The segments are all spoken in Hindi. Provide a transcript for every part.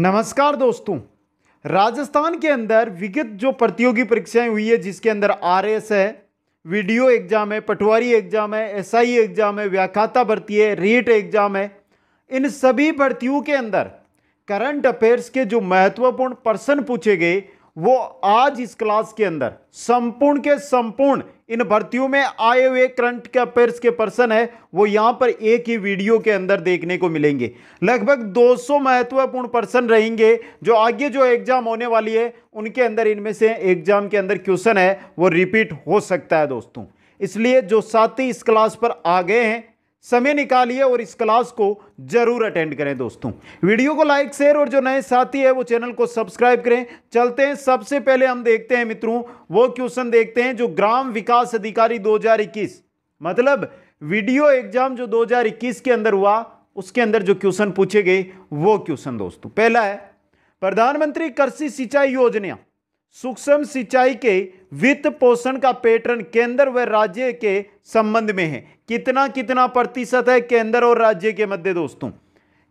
नमस्कार दोस्तों राजस्थान के अंदर विगत जो प्रतियोगी परीक्षाएं हुई है जिसके अंदर आरएस है वीडियो एग्जाम है पटवारी एग्जाम है एसआई एग्जाम है व्याख्याता भर्ती है रेट एग्जाम है इन सभी भर्तियों के अंदर करंट अफेयर्स के जो महत्वपूर्ण पर्सन पूछे गए वो आज इस क्लास के अंदर संपूर्ण के संपूर्ण इन भर्तियों में आए हुए करंट के अफेयर्स के पर्सन है वो यहां पर एक ही वीडियो के अंदर देखने को मिलेंगे लगभग 200 महत्वपूर्ण पर्सन रहेंगे जो आगे जो एग्जाम होने वाली है उनके अंदर इनमें से एग्जाम के अंदर क्वेश्चन है वो रिपीट हो सकता है दोस्तों इसलिए जो साथी इस क्लास पर आ गए हैं समय निकालिए और इस क्लास को जरूर अटेंड करें दोस्तों वीडियो को लाइक शेयर और जो नए साथी है वो चैनल को सब्सक्राइब करें चलते हैं सबसे पहले हम देखते हैं मित्रों वो क्वेश्चन देखते हैं जो ग्राम विकास अधिकारी 2021 मतलब वीडियो एग्जाम जो 2021 के अंदर हुआ उसके अंदर जो क्वेश्चन पूछे गए वो क्वेश्चन दोस्तों पहला है प्रधानमंत्री कृषि सिंचाई योजना सूक्ष्म सिंचाई के वित्त पोषण का पैटर्न केंद्र व राज्य के संबंध में है कितना कितना प्रतिशत है केंद्र और राज्य के मध्य दोस्तों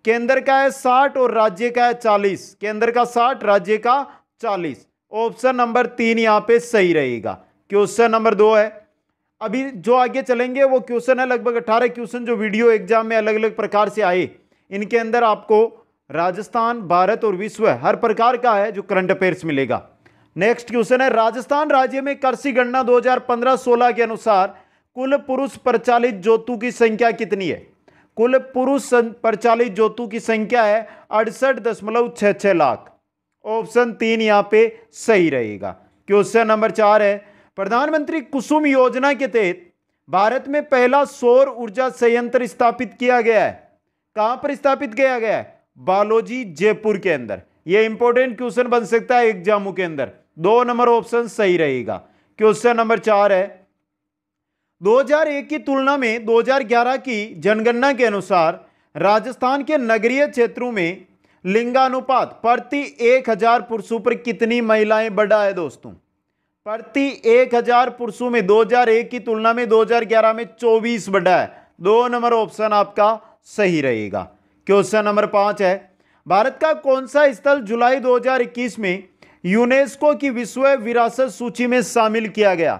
केंद्र का है साठ और राज्य का है चालीस केंद्र का साठ राज्य का चालीस ऑप्शन नंबर तीन यहाँ पे सही रहेगा क्वेश्चन नंबर दो है अभी जो आगे चलेंगे वो क्वेश्चन है लगभग अठारह क्वेश्चन जो वीडियो एग्जाम में अलग अलग प्रकार से आए इनके अंदर आपको राजस्थान भारत और विश्व हर प्रकार का है जो करंट अफेयर्स मिलेगा नेक्स्ट क्वेश्चन है राजस्थान राज्य में कृषि गणना 2015-16 के अनुसार कुल पुरुष प्रचालित जोतु की संख्या कितनी है कुल पुरुष प्रचालित जोतु की संख्या है अड़सठ दशमलव लाख ऑप्शन तीन यहाँ पे सही रहेगा क्वेश्चन नंबर चार है प्रधानमंत्री कुसुम योजना के तहत भारत में पहला सौर ऊर्जा संयंत्र स्थापित किया गया है कहाँ पर स्थापित किया गया है बालोजी जयपुर के अंदर यह इंपॉर्टेंट क्वेश्चन बन सकता है एग्जामों के अंदर दो नंबर ऑप्शन सही रहेगा क्वेश्चन नंबर चार है 2001 की तुलना में 2011 की जनगणना के अनुसार राजस्थान के नगरीय क्षेत्रों में लिंगानुपात प्रति एक हजार पुरुषों पर कितनी महिलाएं बढ़ा है दोस्तों प्रति एक हजार पुरुषों में 2001 की तुलना में 2011 में 24 बढ़ा है दो नंबर ऑप्शन आपका सही रहेगा क्वेश्चन नंबर पांच है भारत का कौन सा स्थल जुलाई 2021 में यूनेस्को की विश्व विरासत सूची में शामिल किया गया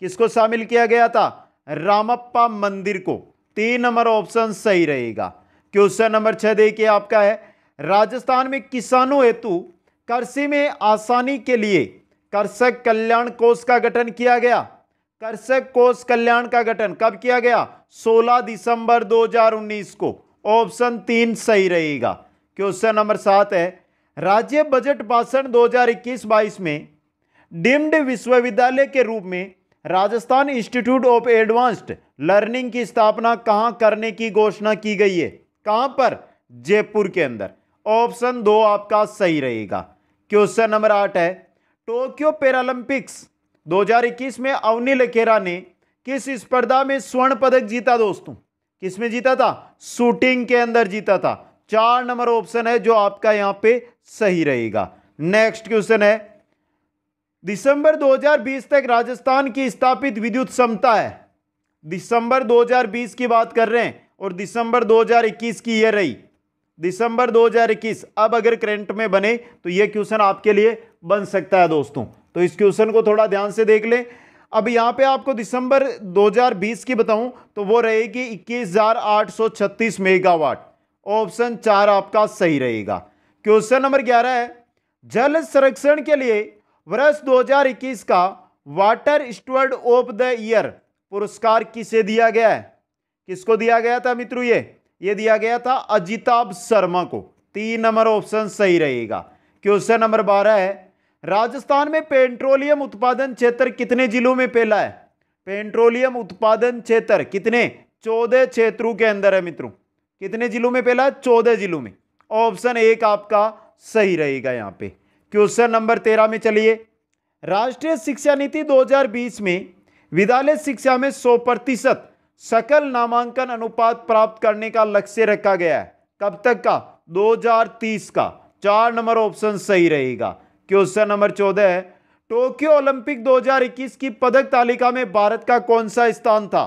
किसको शामिल किया गया था रामप्पा मंदिर को तीन नंबर ऑप्शन सही रहेगा क्वेश्चन नंबर छह देखिए आपका है राजस्थान में किसानों हेतु कृषि में आसानी के लिए कृषक कल्याण कोष का गठन किया गया कृषक कोष कल्याण का गठन कब किया गया 16 दिसंबर 2019 को ऑप्शन तीन सही रहेगा क्वेश्चन नंबर सात है राज्य बजट भाषण 2021-22 में डिम्ड विश्वविद्यालय के रूप में Rajasthan institute of advanced learning की स्थापना कहां करने की घोषणा की गई है कहां पर जयपुर के अंदर ऑप्शन दो आपका सही रहेगा क्वेश्चन नंबर आठ है टोक्यो पैरालंपिक्स 2021 में अवनी लखेरा ने किस स्पर्धा में स्वर्ण पदक जीता दोस्तों किसमें जीता था शूटिंग के अंदर जीता था चार नंबर ऑप्शन है जो आपका यहां पे सही रहेगा नेक्स्ट क्वेश्चन है दिसंबर 2020 तक राजस्थान की स्थापित विद्युत क्षमता है दिसंबर 2020 की बात कर रहे हैं और दिसंबर 2021 की यह रही दिसंबर 2021 अब अगर करंट में बने तो यह क्वेश्चन आपके लिए बन सकता है दोस्तों तो इस क्वेश्चन को थोड़ा ध्यान से देख लें अब यहां पे आपको दिसंबर 2020 की बताऊं तो वो रहेगी 21,836 मेगावाट ऑप्शन चार आपका सही रहेगा क्वेश्चन नंबर ग्यारह है जल संरक्षण के लिए वर्ष 2021 का water steward of the year पुरस्कार किसे दिया गया है किसको दिया गया था मित्रों ये ये दिया गया था अजिताभ शर्मा को तीन नंबर ऑप्शन सही रहेगा क्वेश्चन नंबर बारह है राजस्थान में पेट्रोलियम उत्पादन क्षेत्र कितने जिलों में फैला है पेट्रोलियम उत्पादन क्षेत्र कितने चौदह क्षेत्रों के अंदर है मित्रों कितने जिलों में पहला चौदह जिलों में ऑप्शन एक आपका सही रहेगा यहाँ पे क्वेश्चन नंबर तेरह में चलिए राष्ट्रीय शिक्षा नीति 2020 में विद्यालय शिक्षा में 100 प्रतिशत सकल नामांकन अनुपात प्राप्त करने का लक्ष्य रखा गया है कब तक का 2030 का चार नंबर ऑप्शन सही रहेगा क्वेश्चन नंबर चौदह है टोक्यो ओलंपिक 2021 की पदक तालिका में भारत का कौन सा स्थान था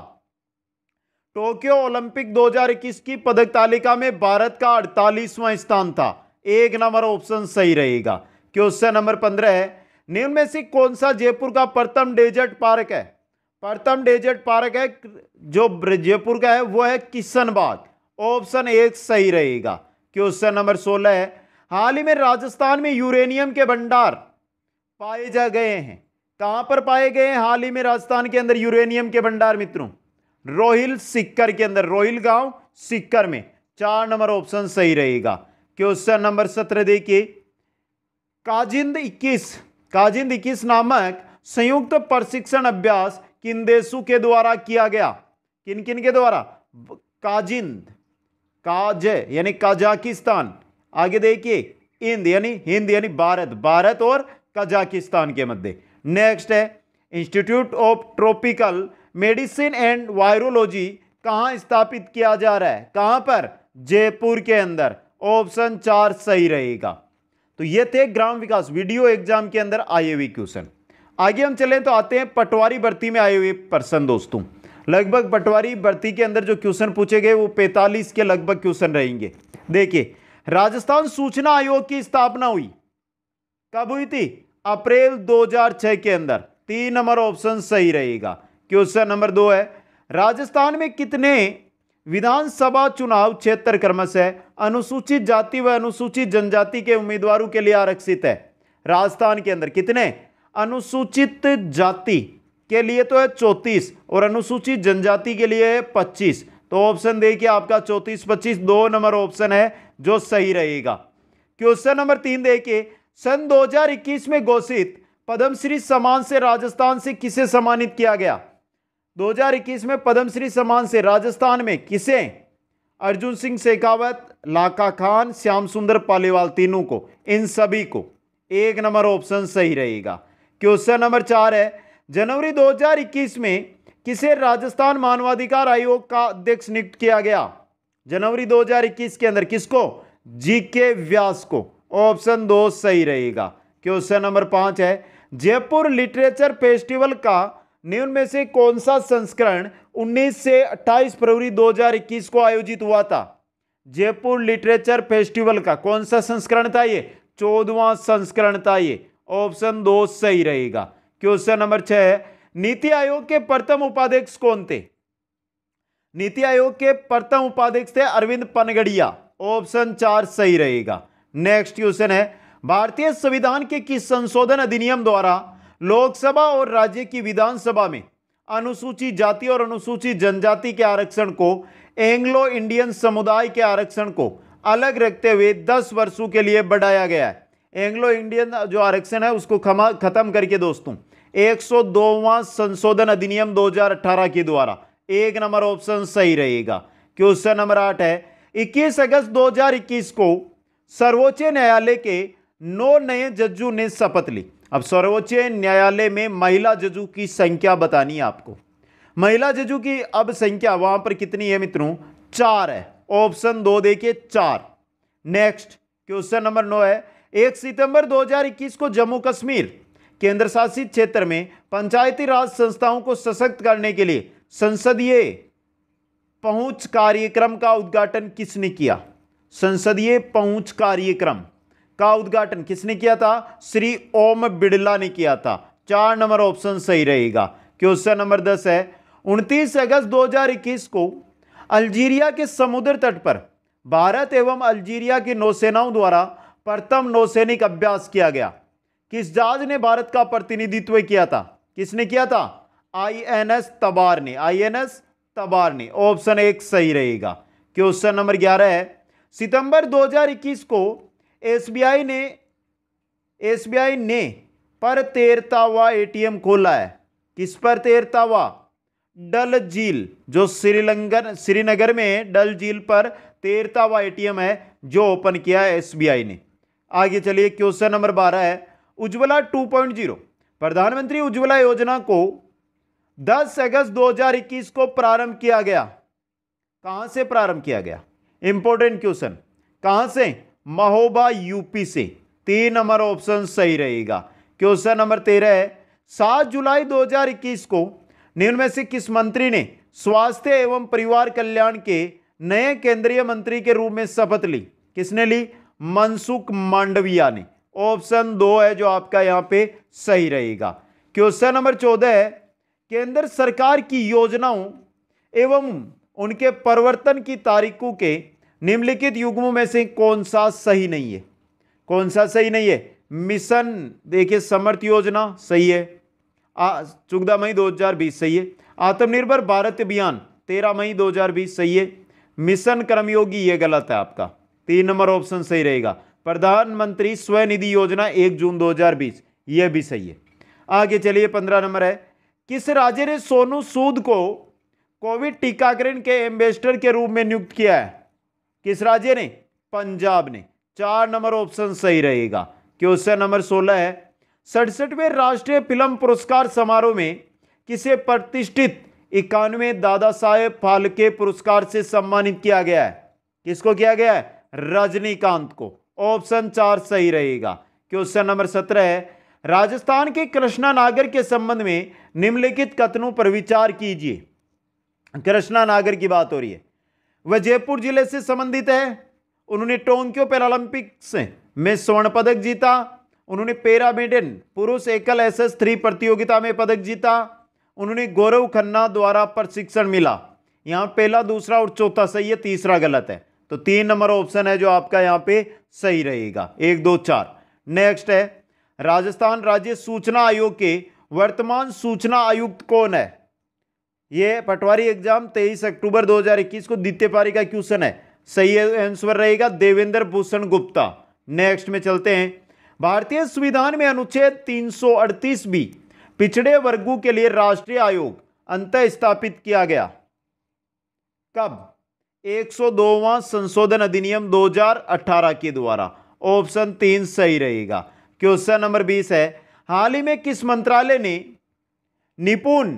टोक्यो ओलंपिक 2021 की पदक तालिका में भारत का अड़तालीसवां स्थान था एक नंबर ऑप्शन सही रहेगा क्वेश्चन नंबर पंद्रह है निम्न में से कौन सा जयपुर का प्रथम डेजर्ट पार्क है प्रथम डेजर्ट पार्क है जो जयपुर का है वो है किशनबाग ऑप्शन एक सही रहेगा क्वेश्चन नंबर सोलह है हाल ही में राजस्थान में यूरेनियम के भंडार पाए जा गए हैं कहां पर पाए गए हैं हाल ही में राजस्थान के अंदर यूरेनियम के भंडार मित्रों रोहिल सिक्कर के अंदर रोहिल गांव सिक्कर में चार नंबर ऑप्शन सही रहेगा क्वेश्चन नंबर सत्रह देखिए काजिंद इक्कीस काजिंद इक्कीस नामक संयुक्त प्रशिक्षण अभ्यास किन देशों के द्वारा किया गया किन किन के द्वारा काजिंद काज यानी कजाकिस्तान आगे देखिए इंद यानी हिंद यानी भारत भारत और कजाकिस्तान के मध्य नेक्स्ट है institute of tropical medicine and virology कहाँ स्थापित किया जा रहा है कहाँ पर जयपुर के अंदर ऑप्शन चार सही रहेगा तो ये थे ग्राम विकास वीडियो एग्जाम के अंदर आए हुए क्वेश्चन आगे हम चलें तो आते हैं पटवारी भर्ती में आए हुए पर्सन दोस्तों लगभग पटवारी भर्ती के अंदर जो क्वेश्चन पूछे गए वो 45 के लगभग क्वेश्चन रहेंगे देखिए राजस्थान सूचना आयोग की स्थापना हुई कब हुई थी अप्रैल 2006 के अंदर तीन नंबर ऑप्शन सही रहेगा क्वेश्चन नंबर दो है राजस्थान में कितने विधानसभा चुनाव क्षेत्र क्रमश है अनुसूचित जाति व अनुसूचित जनजाति के उम्मीदवारों के लिए आरक्षित है राजस्थान के अंदर कितने अनुसूचित जाति के लिए तो है चौंतीस और अनुसूचित जनजाति के लिए है पच्चीस तो ऑप्शन देखिए आपका चौंतीस पच्चीस दो नंबर ऑप्शन है जो सही रहेगा क्वेश्चन नंबर तीन देखिए सन 2021 में घोषित पद्मश्री सम्मान से राजस्थान से किसे सम्मानित किया गया 2021 में पद्मश्री सम्मान से राजस्थान में किसे अर्जुन सिंह शेखावत लाका खान श्याम सुंदर पालीवाल तीनों को इन सभी को एक नंबर ऑप्शन सही रहेगा क्वेश्चन नंबर चार है जनवरी 2021 में किसे राजस्थान मानवाधिकार आयोग का अध्यक्ष नियुक्त किया गया जनवरी 2021 के अंदर किसको जी के व्यास को ऑप्शन दो सही रहेगा क्वेश्चन नंबर पांच है जयपुर लिटरेचर फेस्टिवल का निम्न में से कौन सा संस्करण 19 से 28 फरवरी 2021 को आयोजित हुआ था जयपुर लिटरेचर फेस्टिवल का कौन सा संस्करण था ये चौदवा संस्करण था ये ऑप्शन दो सही रहेगा क्वेश्चन नंबर छह नीति आयोग के प्रथम उपाध्यक्ष कौन थे नीति आयोग के प्रथम उपाध्यक्ष थे अरविंद पनगड़िया ऑप्शन चार सही रहेगा नेक्स्ट क्वेश्चन है भारतीय संविधान के किस संशोधन अधिनियम द्वारा लोकसभा और राज्य की विधानसभा में अनुसूचित जाति और अनुसूचित जनजाति के आरक्षण को एंग्लो इंडियन समुदाय के आरक्षण को अलग रखते हुए 10 वर्षों के लिए बढ़ाया गया है एंग्लो इंडियन जो आरक्षण है उसको खत्म करके दोस्तों एक संशोधन अधिनियम 2018 के द्वारा एक नंबर ऑप्शन सही रहेगा क्वेश्चन नंबर आठ है 21 अगस्त 2021 को सर्वोच्च न्यायालय के नौ नए जजों ने शपथ ली अब सर्वोच्च न्यायालय में महिला जजू की संख्या बतानी है आपको महिला जजू की अब संख्या वहां पर कितनी है मित्रों चार है ऑप्शन दो देखिए चार नेक्स्ट क्वेश्चन नंबर नौ है एक सितंबर 2021 को जम्मू कश्मीर केंद्र शासित क्षेत्र में पंचायती राज संस्थाओं को सशक्त करने के लिए संसदीय पहुंच कार्यक्रम का उद्घाटन किसने किया संसदीय पहुंच कार्यक्रम का उद्घाटन किसने किया था श्री ओम बिड़ला ने किया था चार नंबर ऑप्शन सही रहेगा क्वेश्चन नंबर दस है उनतीस अगस्त 2021 को अल्जीरिया के समुद्र तट पर भारत एवं अल्जीरिया की नौसेनाओं द्वारा प्रथम नौसैनिक अभ्यास किया गया किस जहाज ने भारत का प्रतिनिधित्व किया था किसने किया था आईएनएस तबार ने आईएनएस तबार ने ऑप्शन एक सही रहेगा क्वेश्चन नंबर ग्यारह है सितंबर 2021 को एसबीआई ने एसबीआई ने पर तैरता हुआ एटीएम खोला है किस पर तैरता हुआ डल झील जो श्रीलंगन श्रीनगर में डल झील पर तैरता हुआ एटीएम है जो ओपन किया है एसबीआई ने आगे चलिए क्वेश्चन नंबर बारह है उज्ज्वला 2.0 प्रधानमंत्री उज्ज्वला योजना को 10 अगस्त 2021 को प्रारंभ किया गया कहां से प्रारंभ किया गया इंपॉर्टेंट क्वेश्चन कहां से महोबा यूपी से तीन नंबर ऑप्शन सही रहेगा क्वेश्चन नंबर तेरह है सात जुलाई 2021 को निम्न में से किस मंत्री ने स्वास्थ्य एवं परिवार कल्याण के नए केंद्रीय मंत्री के रूप में शपथ ली किसने ली मनसुख मांडविया ने ऑप्शन दो है जो आपका यहां पे सही रहेगा क्वेश्चन नंबर चौदह है केंद्र सरकार की योजनाओं एवं उनके परिवर्तन की तारीखों के निम्नलिखित युग्मों में से कौन सा सही नहीं है कौन सा सही नहीं है मिशन देखिए समर्थ योजना सही है चौदह मई 2020 सही है आत्मनिर्भर भारत अभियान तेरह मई 2020 सही है मिशन कर्मयोगी ये गलत है आपका तीन नंबर ऑप्शन सही रहेगा प्रधानमंत्री स्वनिधि योजना एक जून 2020 ये भी सही है आगे चलिए पंद्रह नंबर है किस राज्य ने सोनू सूद को कोविड टीकाकरण के एम्बेसडर के रूप में नियुक्त किया है किस राज्य ने पंजाब ने चार नंबर ऑप्शन सही रहेगा क्वेश्चन नंबर सोलह है सड़सठवें राष्ट्रीय फिल्म पुरस्कार समारोह में किसे प्रतिष्ठित इक्यानवे दादा साहेब फालके पुरस्कार से सम्मानित किया गया है किसको किया गया है रजनीकांत को ऑप्शन चार सही रहेगा क्वेश्चन नंबर सत्रह है राजस्थान के कृष्णा नागर के संबंध में निम्नलिखित कथनों पर विचार कीजिए कृष्णा नागर की बात हो रही है वह जयपुर जिले से संबंधित है उन्होंने टोंक्यो पैरालंपिक्स में स्वर्ण पदक जीता उन्होंने मेडन पुरुष एकल एस एस थ्री प्रतियोगिता में पदक जीता उन्होंने गौरव खन्ना द्वारा प्रशिक्षण मिला यहाँ पहला दूसरा और चौथा सही है तीसरा गलत है तो तीन नंबर ऑप्शन है जो आपका यहाँ पे सही रहेगा एक दो चार नेक्स्ट है राजस्थान राज्य सूचना आयोग के वर्तमान सूचना आयुक्त कौन है ये पटवारी एग्जाम 23 अक्टूबर 2021 को द्वितीय पारी का क्वेश्चन है सही आंसर रहेगा देवेंद्र भूषण गुप्ता नेक्स्ट में चलते हैं भारतीय संविधान में अनुच्छेद 338 बी पिछड़े वर्गों के लिए राष्ट्रीय आयोग अंत स्थापित किया गया कब 102वां संशोधन अधिनियम 2018 के द्वारा ऑप्शन तीन सही रहेगा क्वेश्चन नंबर बीस है हाल ही में किस मंत्रालय ने निपुण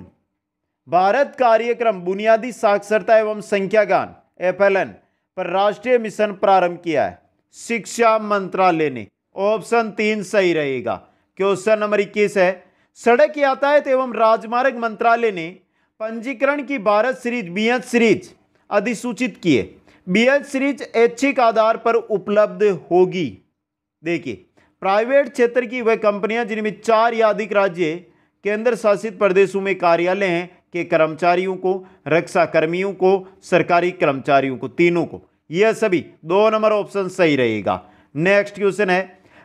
भारत कार्यक्रम बुनियादी साक्षरता एवं संख्यागान एफएलएन पर राष्ट्रीय मिशन प्रारंभ किया है शिक्षा मंत्रालय ने ऑप्शन तीन सही रहेगा क्वेश्चन नंबर इक्कीस है सड़क यातायात एवं राजमार्ग मंत्रालय ने पंजीकरण की भारत सीरीज बी सीरीज अधिसूचित किए बी सीरीज ऐच्छिक आधार पर उपलब्ध होगी देखिए प्राइवेट क्षेत्र की वह कंपनियां जिनमें चार या अधिक राज्य केंद्र शासित प्रदेशों में कार्यालय हैं के कर्मचारियों को रक्षा कर्मियों को सरकारी कर्मचारियों को तीनों को यह सभी दो नंबर ऑप्शन सही रहेगा नेक्स्ट क्वेश्चन है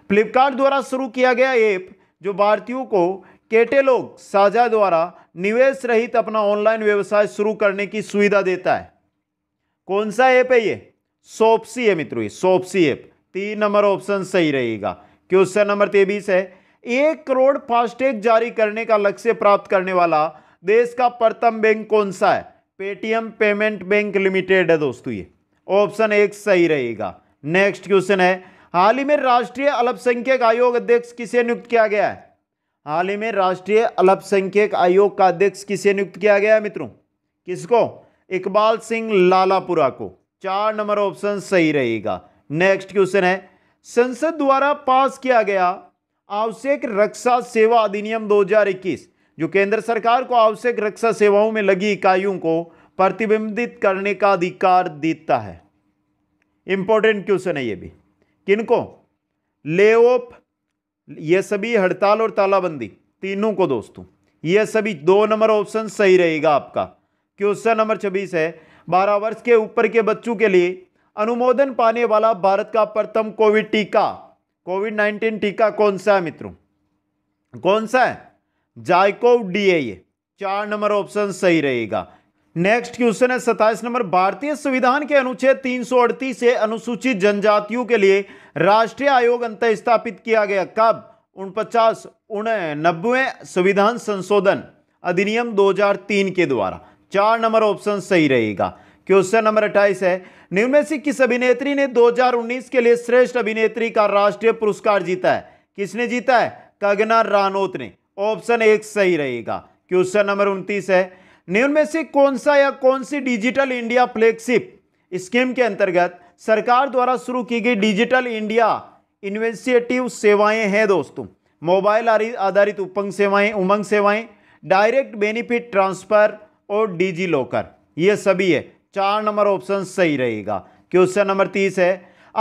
फ्लिपकार्ट द्वारा शुरू किया गया ऐप जो भारतीयों को कैटेलॉग साझा द्वारा निवेश रहित अपना ऑनलाइन व्यवसाय शुरू करने की सुविधा देता है कौन सा ऐप है ये सोपसी है मित्रों सोपसी ऐप तीन नंबर ऑप्शन सही रहेगा क्वेश्चन नंबर तेबीस है एक करोड़ फास्टैग जारी करने का लक्ष्य प्राप्त करने वाला देश का प्रथम बैंक कौन सा है पेटीएम पेमेंट बैंक लिमिटेड है दोस्तों ये ऑप्शन एक सही रहेगा नेक्स्ट क्वेश्चन है हाल ही में राष्ट्रीय अल्पसंख्यक आयोग अध्यक्ष किसे नियुक्त किया गया है हाल ही में राष्ट्रीय अल्पसंख्यक आयोग का अध्यक्ष किसे नियुक्त किया गया है मित्रों किसको इकबाल सिंह लालापुरा को चार नंबर ऑप्शन सही रहेगा नेक्स्ट क्वेश्चन है संसद द्वारा पास किया गया आवश्यक रक्षा सेवा अधिनियम 2021 जो केंद्र सरकार को आवश्यक रक्षा सेवाओं में लगी इकाइयों को प्रतिबिंबित करने का अधिकार देता है इंपॉर्टेंट क्वेश्चन है ये भी किनको ले ऑफ ये सभी हड़ताल और तालाबंदी तीनों को दोस्तों ये सभी दो नंबर ऑप्शन सही रहेगा आपका क्वेश्चन नंबर छब्बीस है बारह वर्ष के ऊपर के बच्चों के लिए अनुमोदन पाने वाला भारत का प्रथम कोविड टीका कोविड नाइन्टीन टीका कौन सा है मित्रों कौन सा है जायकोव डी ए e। चार नंबर ऑप्शन सही रहेगा नेक्स्ट क्वेश्चन है सत्ताईस नंबर भारतीय संविधान के अनुच्छेद तीन से अनुसूचित जनजातियों के लिए राष्ट्रीय आयोग अंत स्थापित किया गया कब उनपचास उन नब्बे संविधान संशोधन अधिनियम 2003 के द्वारा चार नंबर ऑप्शन सही रहेगा क्वेश्चन नंबर अट्ठाईस है निम्न से किस अभिनेत्री ने 2019 के लिए श्रेष्ठ अभिनेत्री का राष्ट्रीय पुरस्कार जीता है किसने जीता है कगना रानोत ने ऑप्शन एक सही रहेगा क्वेश्चन नंबर उनतीस है निम्न में से कौन सा या कौन सी डिजिटल इंडिया फ्लैगशिप स्कीम के अंतर्गत सरकार द्वारा शुरू की गई डिजिटल इंडिया इन्वेस्टिव सेवाएं हैं दोस्तों मोबाइल आधारित उपंग सेवाएं उमंग सेवाएं डायरेक्ट बेनिफिट ट्रांसफर और डिजी लॉकर ये सभी है चार नंबर ऑप्शन सही रहेगा क्वेश्चन नंबर तीस है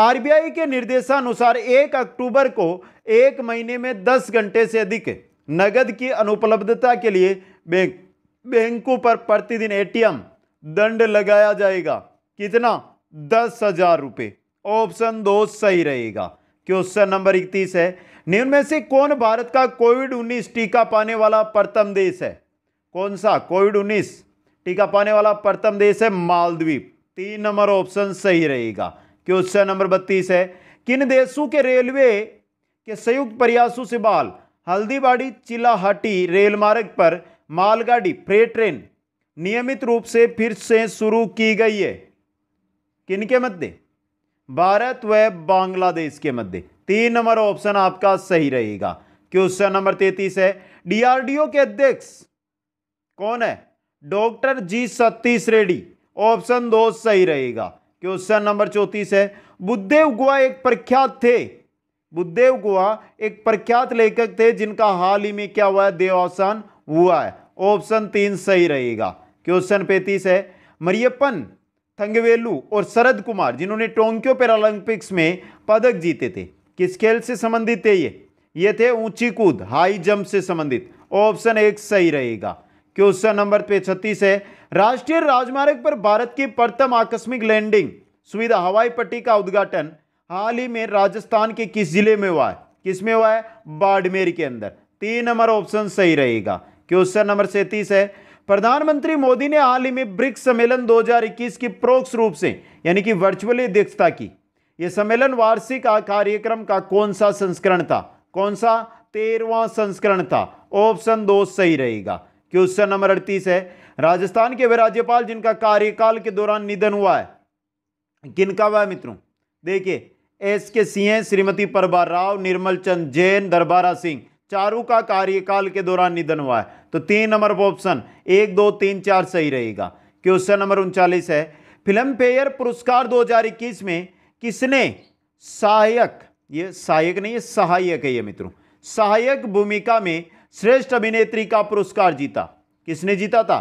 आरबीआई के निर्देशानुसार एक अक्टूबर को एक महीने में दस घंटे से अधिक नगद की अनुपलब्धता के लिए बैंक बैंकों पर प्रतिदिन एटीएम दंड लगाया जाएगा कितना दस हजार रुपये ऑप्शन दो सही रहेगा क्वेश्चन नंबर इकतीस है निम्न में से कौन भारत का कोविड उन्नीस टीका पाने वाला प्रथम देश है कौन सा कोविड उन्नीस टीका पाने वाला प्रथम देश है मालद्वीप तीन नंबर ऑप्शन सही रहेगा क्वेश्चन नंबर बत्तीस है किन देशों के रेलवे के संयुक्त प्रयासों से बाल हल्दीबाड़ी चिल्लाहाटी रेल मार्ग पर मालगाड़ी फ्रे ट्रेन नियमित रूप से फिर से शुरू की गई है किनके मध्य भारत व बांग्लादेश के मध्य तीन नंबर ऑप्शन आपका सही रहेगा क्वेश्चन नंबर तैतीस है डीआरडीओ के अध्यक्ष कौन है doctor G Satish Reddy option दो सही रहेगा क्वेश्चन नंबर चौतीस है बुद्धेव गोवा एक प्रख्यात थे बुद्धदेव गोवा एक प्रख्यात लेखक थे जिनका हाल ही में क्या हुआ है देवावसान हुआ है ऑप्शन तीन सही रहेगा क्वेश्चन पैंतीस है मरियपन थंगवेलू और शरद कुमार जिन्होंने टोंक्यो पैरालंपिक्स में पदक जीते थे किस खेल से संबंधित थे ये ये थे ऊंची कूद हाई जंप से संबंधित ऑप्शन एक सही रहेगा क्वेश्चन नंबर पे छत्तीस है राष्ट्रीय राजमार्ग पर भारत की प्रथम आकस्मिक लैंडिंग सुविधा हवाई पट्टी का उद्घाटन हाल ही में राजस्थान के किस जिले में हुआ है किस में हुआ है बाड़मेर के अंदर तीन नंबर ऑप्शन सही रहेगा क्वेश्चन नंबर सैंतीस है प्रधानमंत्री मोदी ने हाल ही में ब्रिक्स सम्मेलन 2021 की प्रोक्स रूप से यानी कि वर्चुअली अध्यक्षता की यह सम्मेलन वार्षिक कार्यक्रम का कौन सा संस्करण था कौन सा तेरवा संस्करण था ऑप्शन दो सही रहेगा क्वेश्चन नंबर अड़तीस है राजस्थान के वे राज्यपाल जिनका कार्यकाल के दौरान निधन हुआ है किनका हुआ मित्रों देखिए एस के सी श्रीमती प्रभा राव निर्मल चंद जैन दरबारा सिंह चारों का कार्यकाल के दौरान निधन हुआ है तो तीन नंबर ऑप्शन एक दो तीन चार सही रहेगा क्वेश्चन नंबर उनचालीस है फिल्म फेयर पुरस्कार 2021 में किसने सहायक ये सहायक नहीं है सहायक है ये मित्रों सहायक भूमिका में श्रेष्ठ अभिनेत्री का पुरस्कार जीता किसने जीता था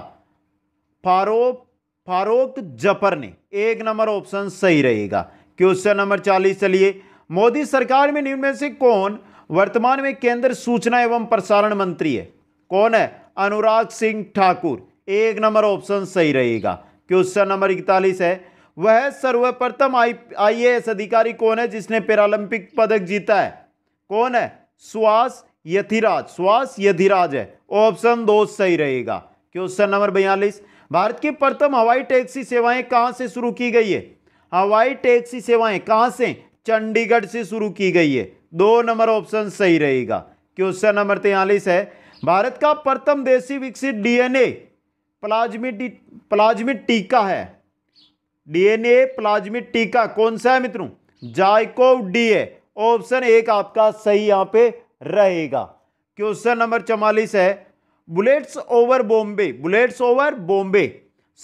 फारोक फारोक जफर ने एक नंबर ऑप्शन सही रहेगा क्वेश्चन नंबर चालीस चलिए मोदी सरकार में निम्न से कौन वर्तमान में केंद्र सूचना एवं प्रसारण मंत्री है कौन है अनुराग सिंह ठाकुर एक नंबर ऑप्शन सही रहेगा क्वेश्चन नंबर इकतालीस है वह सर्वप्रथम आई एस अधिकारी कौन है जिसने पैरालंपिक पदक जीता है कौन है सुहास यथिराज सुहास यथिराज है ऑप्शन दो सही रहेगा क्वेश्चन नंबर बयालीस भारत की प्रथम हवाई टैक्सी सेवाएं कहां से शुरू की गई है हवाई टैक्सी सेवाएं कहाँ से चंडीगढ़ से शुरू की गई है दो नंबर ऑप्शन सही रहेगा क्वेश्चन नंबर तेलीस है भारत का प्रथम देशी विकसित डीएनए प्लाज्मिक प्लाज्मिक टीका है डीएनए प्लाज्मिक टीका कौन सा है मित्रों डी है ऑप्शन एक आपका सही यहां पे रहेगा क्वेश्चन नंबर चौवालीस है bullets over Bombay bullets over Bombay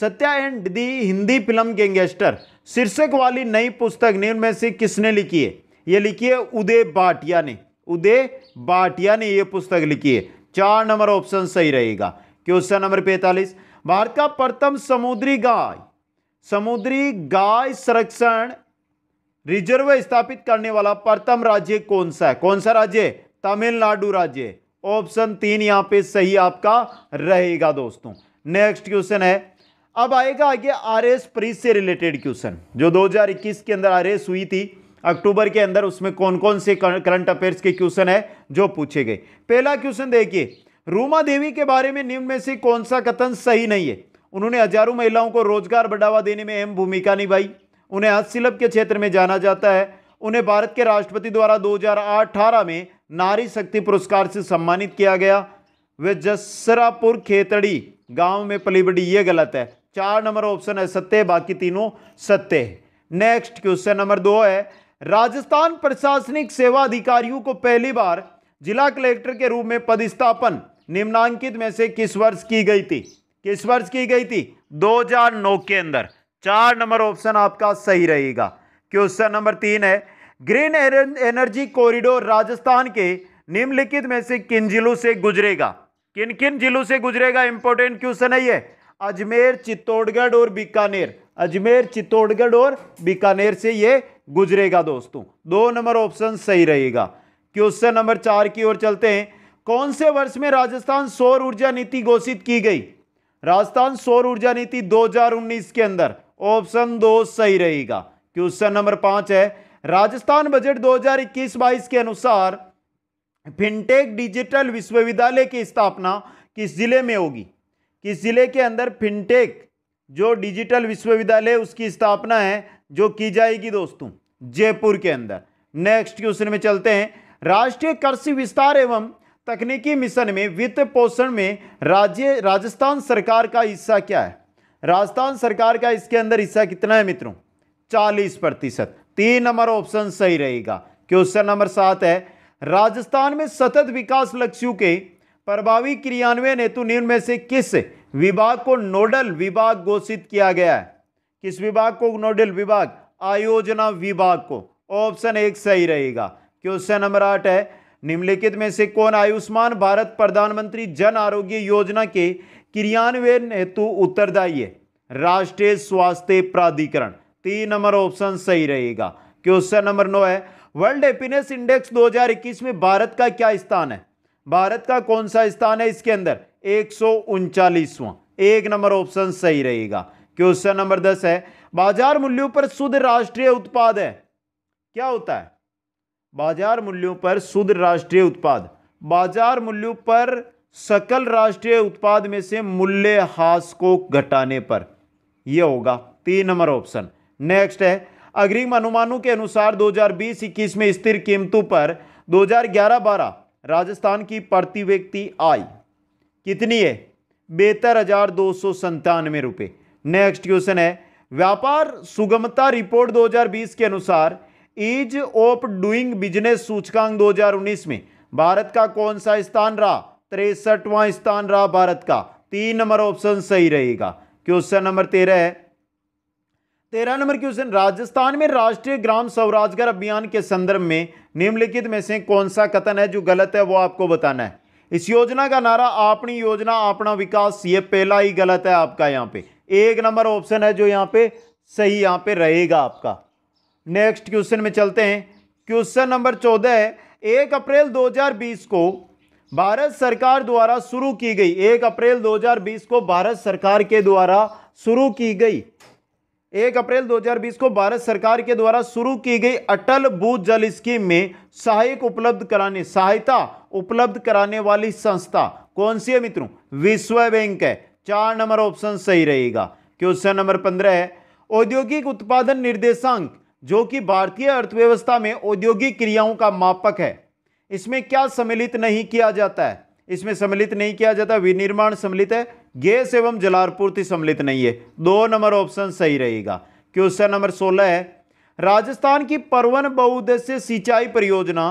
Satya and the Hindi film gangster शीर्षक वाली नई पुस्तक ने उनमें से किसने लिखी है ये लिखी है उदय बाटिया ने उदय बाटिया ने यह पुस्तक लिखी है चार नंबर ऑप्शन सही रहेगा क्वेश्चन नंबर पैंतालीस भारत का प्रथम समुद्री गाय समुद्री गाय संरक्षण रिजर्व स्थापित करने वाला प्रथम राज्य कौन सा है कौन सा राज्य तमिलनाडु राज्य ऑप्शन तीन यहां पे सही आपका रहेगा दोस्तों नेक्स्ट क्वेश्चन है अब आएगा आगे आर एस प्रीस से रिलेटेड क्वेश्चन जो 2021 के अंदर आर एस हुई थी अक्टूबर के अंदर उसमें कौन कौन से करंट अफेयर्स के क्वेश्चन है जो पूछे गए पहला क्वेश्चन देखिए रूमा देवी के बारे में निम्न में से कौन सा कथन सही नहीं है उन्होंने हजारों महिलाओं को रोजगार बढ़ावा देने में अहम भूमिका निभाई उन्हें हस्तशिल्प के क्षेत्र में जाना जाता है उन्हें भारत के राष्ट्रपति द्वारा 2018 में नारी शक्ति पुरस्कार से सम्मानित किया गया वे जसरापुर खेतड़ी गांव में पलीबडी ये गलत है चार नंबर ऑप्शन है सत्य बाकी तीनों सत्य नेक्स्ट क्वेश्चन नंबर दो है राजस्थान प्रशासनिक सेवा अधिकारियों को पहली बार जिला कलेक्टर के रूप में पदस्थापन निम्नांकित में से किस वर्ष की गई थी किस वर्ष की गई थी 2009 के अंदर चार नंबर ऑप्शन आपका सही रहेगा क्वेश्चन नंबर तीन है ग्रीन एनर्जी कॉरिडोर राजस्थान के निम्नलिखित में से किन जिलों से गुजरेगा किन किन जिलों से गुजरेगा इंपॉर्टेंट क्वेश्चन है यह अजमेर चित्तौड़गढ़ और बीकानेर अजमेर चित्तौड़गढ़ और बीकानेर से ये गुजरेगा दोस्तों दो नंबर ऑप्शन सही रहेगा क्वेश्चन नंबर चार की ओर चलते हैं कौन से वर्ष में राजस्थान सौर ऊर्जा नीति घोषित की गई राजस्थान सौर ऊर्जा नीति 2019 के अंदर ऑप्शन दो सही रहेगा क्वेश्चन नंबर पांच है राजस्थान बजट 2021-22 के अनुसार फिनटेक डिजिटल विश्वविद्यालय की स्थापना किस जिले में होगी कि ज़िले के अंदर फिनटेक जो डिजिटल विश्वविद्यालय उसकी स्थापना है जो की जाएगी दोस्तों जयपुर के अंदर नेक्स्ट क्वेश्चन में चलते हैं राष्ट्रीय कृषि विस्तार एवं तकनीकी मिशन में वित्त पोषण में राज्य राजस्थान सरकार का हिस्सा क्या है राजस्थान सरकार का इसके अंदर हिस्सा कितना है मित्रों चालीस प्रतिशत तीन नंबर ऑप्शन सही रहेगा क्वेश्चन नंबर सात है राजस्थान में सतत विकास लक्ष्यों के प्रभावी क्रियान्वयन हेतु निम्न में से किस विभाग को नोडल विभाग घोषित किया गया है किस विभाग को नोडल विभाग आयोजना विभाग को ऑप्शन एक सही रहेगा क्वेश्चन नंबर आठ है निम्नलिखित में से कौन आयुष्मान भारत प्रधानमंत्री जन आरोग्य योजना के क्रियान्वयन हेतु उत्तरदायी है राष्ट्रीय स्वास्थ्य प्राधिकरण तीन नंबर ऑप्शन सही रहेगा क्वेश्चन नंबर नौ है वर्ल्ड हैप्पीनेस इंडेक्स 2021 में भारत का क्या स्थान है भारत का कौन सा स्थान है इसके अंदर एक सौ एक नंबर ऑप्शन सही रहेगा क्वेश्चन नंबर दस है बाजार मूल्यों पर शुद्ध राष्ट्रीय उत्पाद है क्या होता है बाजार मूल्यों पर शुद्ध राष्ट्रीय उत्पाद बाजार मूल्यों पर सकल राष्ट्रीय उत्पाद में से मूल्य हास को घटाने पर यह होगा तीन नंबर ऑप्शन नेक्स्ट है अग्रिम अनुमानों के अनुसार 2020 हजार में स्थिर कीमतों पर 2011-12 राजस्थान की प्रति व्यक्ति आय कितनी है बेहतर हजार दो सौ संतानवे रुपये नेक्स्ट क्वेश्चन है व्यापार सुगमता रिपोर्ट 2020 के अनुसार इज ऑफ डूइंग बिजनेस सूचकांक 2019 में भारत का कौन सा स्थान रहा तिरसठवां स्थान रहा भारत का तीन नंबर ऑप्शन सही रहेगा क्वेश्चन नंबर तेरह है तेरह नंबर क्वेश्चन राजस्थान में राष्ट्रीय ग्राम स्वराजगार अभियान के संदर्भ में निम्नलिखित में से कौन सा कथन है जो गलत है वो आपको बताना है इस योजना का नारा अपनी योजना अपना विकास ये पहला ही गलत है आपका यहाँ पे एक नंबर ऑप्शन है जो यहाँ पे सही यहाँ पे रहेगा आपका नेक्स्ट क्वेश्चन में चलते हैं क्वेश्चन नंबर चौदह है एक अप्रैल 2020 को भारत सरकार द्वारा शुरू की गई एक अप्रैल 2020 को भारत सरकार के द्वारा शुरू की गई एक अप्रैल 2020 को भारत सरकार के द्वारा शुरू की गई अटल जल स्कीम में सहायक उपलब्ध कराने सहायता उपलब्ध कराने वाली संस्था कौन सी है मित्रों विश्व बैंक है चार नंबर ऑप्शन सही रहेगा क्वेश्चन नंबर पंद्रह है औद्योगिक उत्पादन निर्देशांक जो कि भारतीय अर्थव्यवस्था में औद्योगिक क्रियाओं का मापक है इसमें क्या सम्मिलित नहीं किया जाता है इसमें सम्मिलित नहीं किया जाता विनिर्माण सम्मिलित है गैस एवं जलापूर्ति सम्मिलित नहीं है दो नंबर ऑप्शन सही रहेगा क्वेश्चन नंबर सोलह है राजस्थान की परवन बहुउद्देश्य सिंचाई परियोजना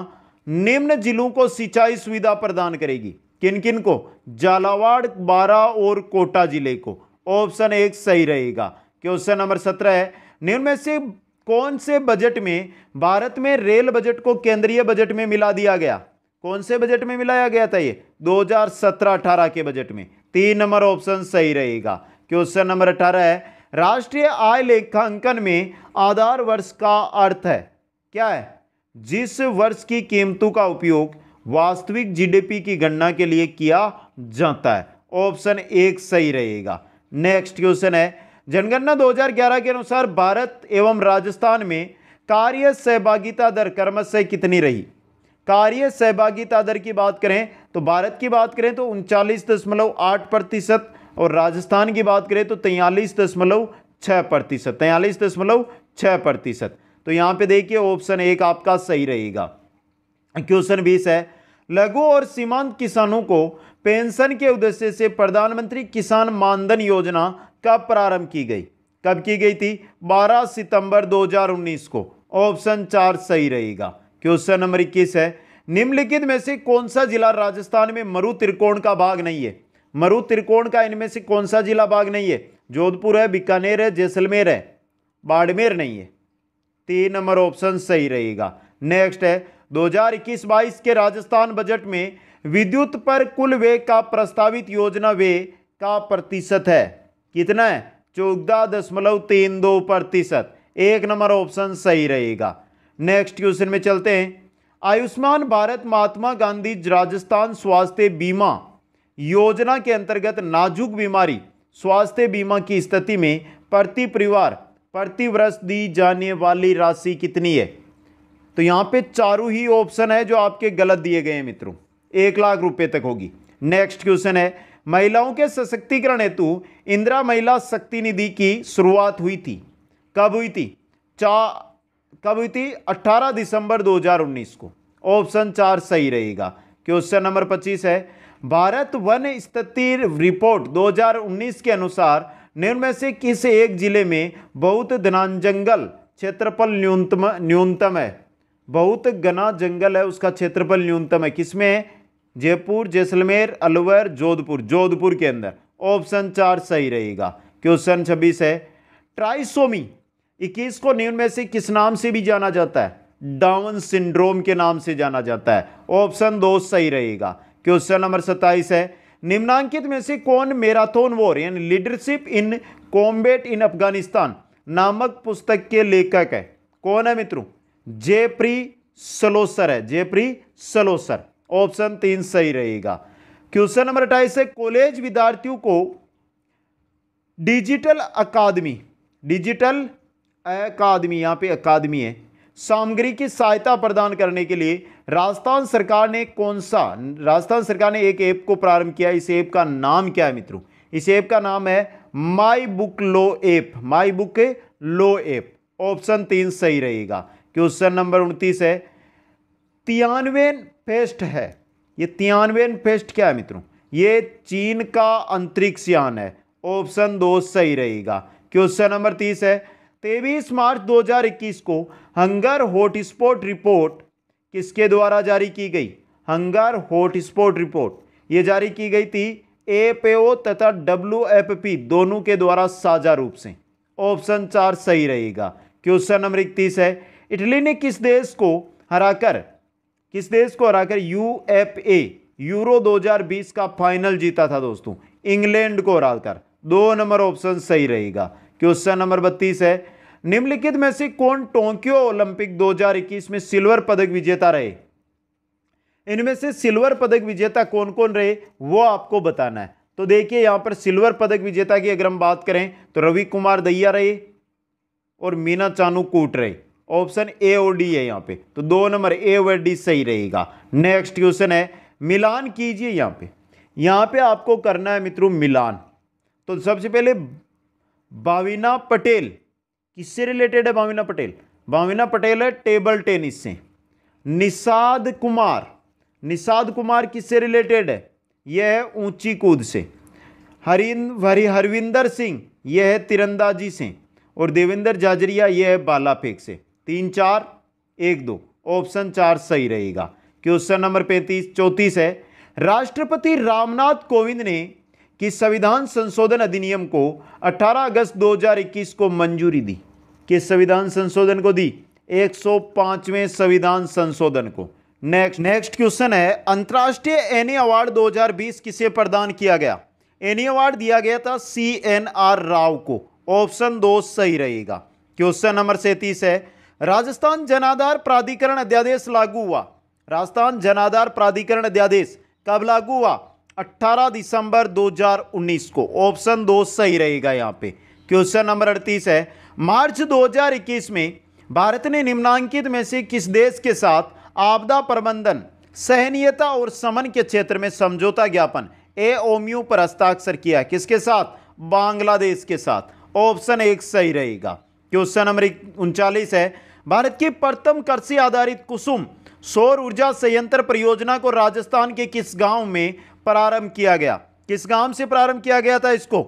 निम्न जिलों को सिंचाई सुविधा प्रदान करेगी किन किन को झालावाड़ बारा और कोटा जिले को ऑप्शन एक सही रहेगा क्वेश्चन नंबर सत्रह है निम्न में से कौन से बजट में भारत में रेल बजट को केंद्रीय बजट में मिला दिया गया कौन से बजट में मिलाया गया था ये 2017-18 के बजट में तीन नंबर ऑप्शन सही रहेगा क्वेश्चन नंबर अठारह है राष्ट्रीय आय लेखांकन में आधार वर्ष का अर्थ है क्या है जिस वर्ष की कीमतों का उपयोग वास्तविक जीडीपी की गणना के लिए किया जाता है ऑप्शन एक सही रहेगा नेक्स्ट क्वेश्चन है जनगणना 2011 के अनुसार भारत एवं राजस्थान में कार्य सहभागिता दर कर्मश से कितनी रही कार्य सहभागिता दर की बात करें तो भारत की बात करें तो उनचालीस दशमलव आठ प्रतिशत और राजस्थान की बात करें तो तैयलीस दशमलव छः प्रतिशत तैयलीस दशमलव छः प्रतिशत तो यहाँ पे देखिए ऑप्शन एक आपका सही रहेगा क्वेश्चन बीस है लघु और सीमांत किसानों को पेंशन के उद्देश्य से प्रधानमंत्री किसान मानधन योजना कब प्रारंभ की गई कब की गई थी 12 सितंबर 2019 को ऑप्शन चार सही रहेगा क्वेश्चन नंबर इक्कीस है निम्नलिखित में से कौन सा जिला राजस्थान में मरु त्रिकोण का भाग नहीं है मरु त्रिकोण का इनमें से कौन सा जिला भाग नहीं है जोधपुर है बीकानेर है जैसलमेर है बाड़मेर नहीं है तीन नंबर ऑप्शन सही रहेगा नेक्स्ट है 2021-22 के राजस्थान बजट में विद्युत पर कुल वे का प्रस्तावित योजना वे का प्रतिशत है कितना है चौदह दशमलव तीन दो प्रतिशत एक नंबर ऑप्शन सही रहेगा नेक्स्ट क्वेश्चन में चलते हैं आयुष्मान भारत महात्मा गांधी राजस्थान स्वास्थ्य बीमा योजना के अंतर्गत नाजुक बीमारी स्वास्थ्य बीमा की स्थिति में प्रति परिवार प्रति वर्ष दी जाने वाली राशि कितनी है तो यहाँ पे चारों ही ऑप्शन है जो आपके गलत दिए गए हैं मित्रों एक लाख रुपए तक होगी नेक्स्ट क्वेश्चन है महिलाओं के सशक्तिकरण हेतु इंदिरा महिला शक्ति निधि की शुरुआत हुई थी कब हुई थी चा कब हुई थी 18 दिसंबर 2019 को ऑप्शन चार सही रहेगा क्वेश्चन नंबर 25 है भारत वन स्थिति रिपोर्ट 2019 के अनुसार निम्न में से किस एक जिले में बहुत घना जंगल क्षेत्रफल न्यूनतम न्यूनतम है बहुत घना जंगल है उसका क्षेत्रफल न्यूनतम है किसमें है जयपुर जैसलमेर अलवर जोधपुर जोधपुर के अंदर ऑप्शन चार सही रहेगा क्वेश्चन छब्बीस है ट्राइसोमी इक्कीस को निम्न में से किस नाम से भी जाना जाता है डाउन सिंड्रोम के नाम से जाना जाता है ऑप्शन दो सही रहेगा क्वेश्चन नंबर सत्ताईस है निम्नांकित में से कौन मैराथन वॉर यानी leadership in combat in Afghanistan नामक पुस्तक के लेखक है कौन है मित्रों जेप्री सलोसर है जेप्री सलोसर ऑप्शन तीन सही रहेगा क्वेश्चन नंबर अट्ठाईस है कॉलेज विद्यार्थियों को डिजिटल अकादमी डिजिटल अकादमी यहाँ पे अकादमी है सामग्री की सहायता प्रदान करने के लिए राजस्थान सरकार ने कौन सा राजस्थान सरकार ने एक ऐप को प्रारंभ किया इस ऐप का नाम क्या है मित्रों इस ऐप का नाम है माई बुक लो ऐप माई बुक लो ऐप ऑप्शन तीन सही रहेगा क्वेश्चन नंबर उनतीस है तियानवेन फेस्ट है ये तियानवेन फेस्ट क्या है मित्रों ये चीन का अंतरिक्ष यान है ऑप्शन दो सही रहेगा क्वेश्चन नंबर तीस है तेईस मार्च 2021 को हंगर हॉटस्पॉट रिपोर्ट किसके द्वारा जारी की गई हंगर हॉटस्पॉट रिपोर्ट ये जारी की गई थी ए तथा डब्ल्यू दोनों के द्वारा साझा रूप से ऑप्शन चार सही रहेगा क्वेश्चन नंबर इकतीस है इटली ने किस देश को हराकर किस देश को हराकर यूएफए यूरो 2020 का फाइनल जीता था दोस्तों इंग्लैंड को हराकर दो नंबर ऑप्शन सही रहेगा क्वेश्चन नंबर बत्तीस है निम्नलिखित में से कौन टोक्यो ओलंपिक 2021 में सिल्वर पदक विजेता रहे इनमें से सिल्वर पदक विजेता कौन कौन रहे वो आपको बताना है तो देखिए यहां पर सिल्वर पदक विजेता की अगर हम बात करें तो रवि कुमार दैया रहे और मीना चानू कूट रहे ऑप्शन ए और डी है यहाँ पे तो दो नंबर ए और डी सही रहेगा नेक्स्ट क्वेश्चन है मिलान कीजिए यहाँ पे यहाँ पे आपको करना है मित्रों मिलान तो सबसे पहले बाविना पटेल किससे रिलेटेड है बाविना पटेल बाविना पटेल है टेबल टेनिस से निषाद कुमार निषाद कुमार किससे रिलेटेड है यह है ऊंची कूद से हरिंद हरि हरविंदर सिंह यह है तिरंदाजी से और देवेंद्र जाजरिया यह है बाला फेंक से तीन चार एक दो ऑप्शन चार सही रहेगा क्वेश्चन नंबर पैंतीस चौंतीस है राष्ट्रपति रामनाथ कोविंद ने कि संविधान संशोधन अधिनियम को 18 अगस्त 2021 को मंजूरी दी किस संविधान संशोधन को दी 105वें संविधान संशोधन को नेक्स्ट नेक्स्ट क्वेश्चन है अंतर्राष्ट्रीय एनी अवार्ड 2020 किसे प्रदान किया गया एनी अवार्ड दिया गया था सी एन आर राव को ऑप्शन दो सही रहेगा क्वेश्चन नंबर सैतीस है राजस्थान जनाधार प्राधिकरण अध्यादेश लागू हुआ राजस्थान जनाधार प्राधिकरण अध्यादेश कब लागू हुआ 18 दिसंबर 2019 को ऑप्शन दो सही रहेगा यहाँ पे क्वेश्चन नंबर 38 है मार्च 2021 में भारत ने निम्नांकित में से किस देश के साथ आपदा प्रबंधन सहनीयता और समन के क्षेत्र में समझौता ज्ञापन ए ओमयू पर हस्ताक्षर किया किसके साथ बांग्लादेश के साथ ऑप्शन एक सही रहेगा क्वेश्चन नंबर उनचालीस है भारत की प्रथम कृषि आधारित कुसुम सौर ऊर्जा संयंत्र परियोजना को राजस्थान के किस गांव में प्रारंभ किया गया किस गांव से प्रारंभ किया गया था इसको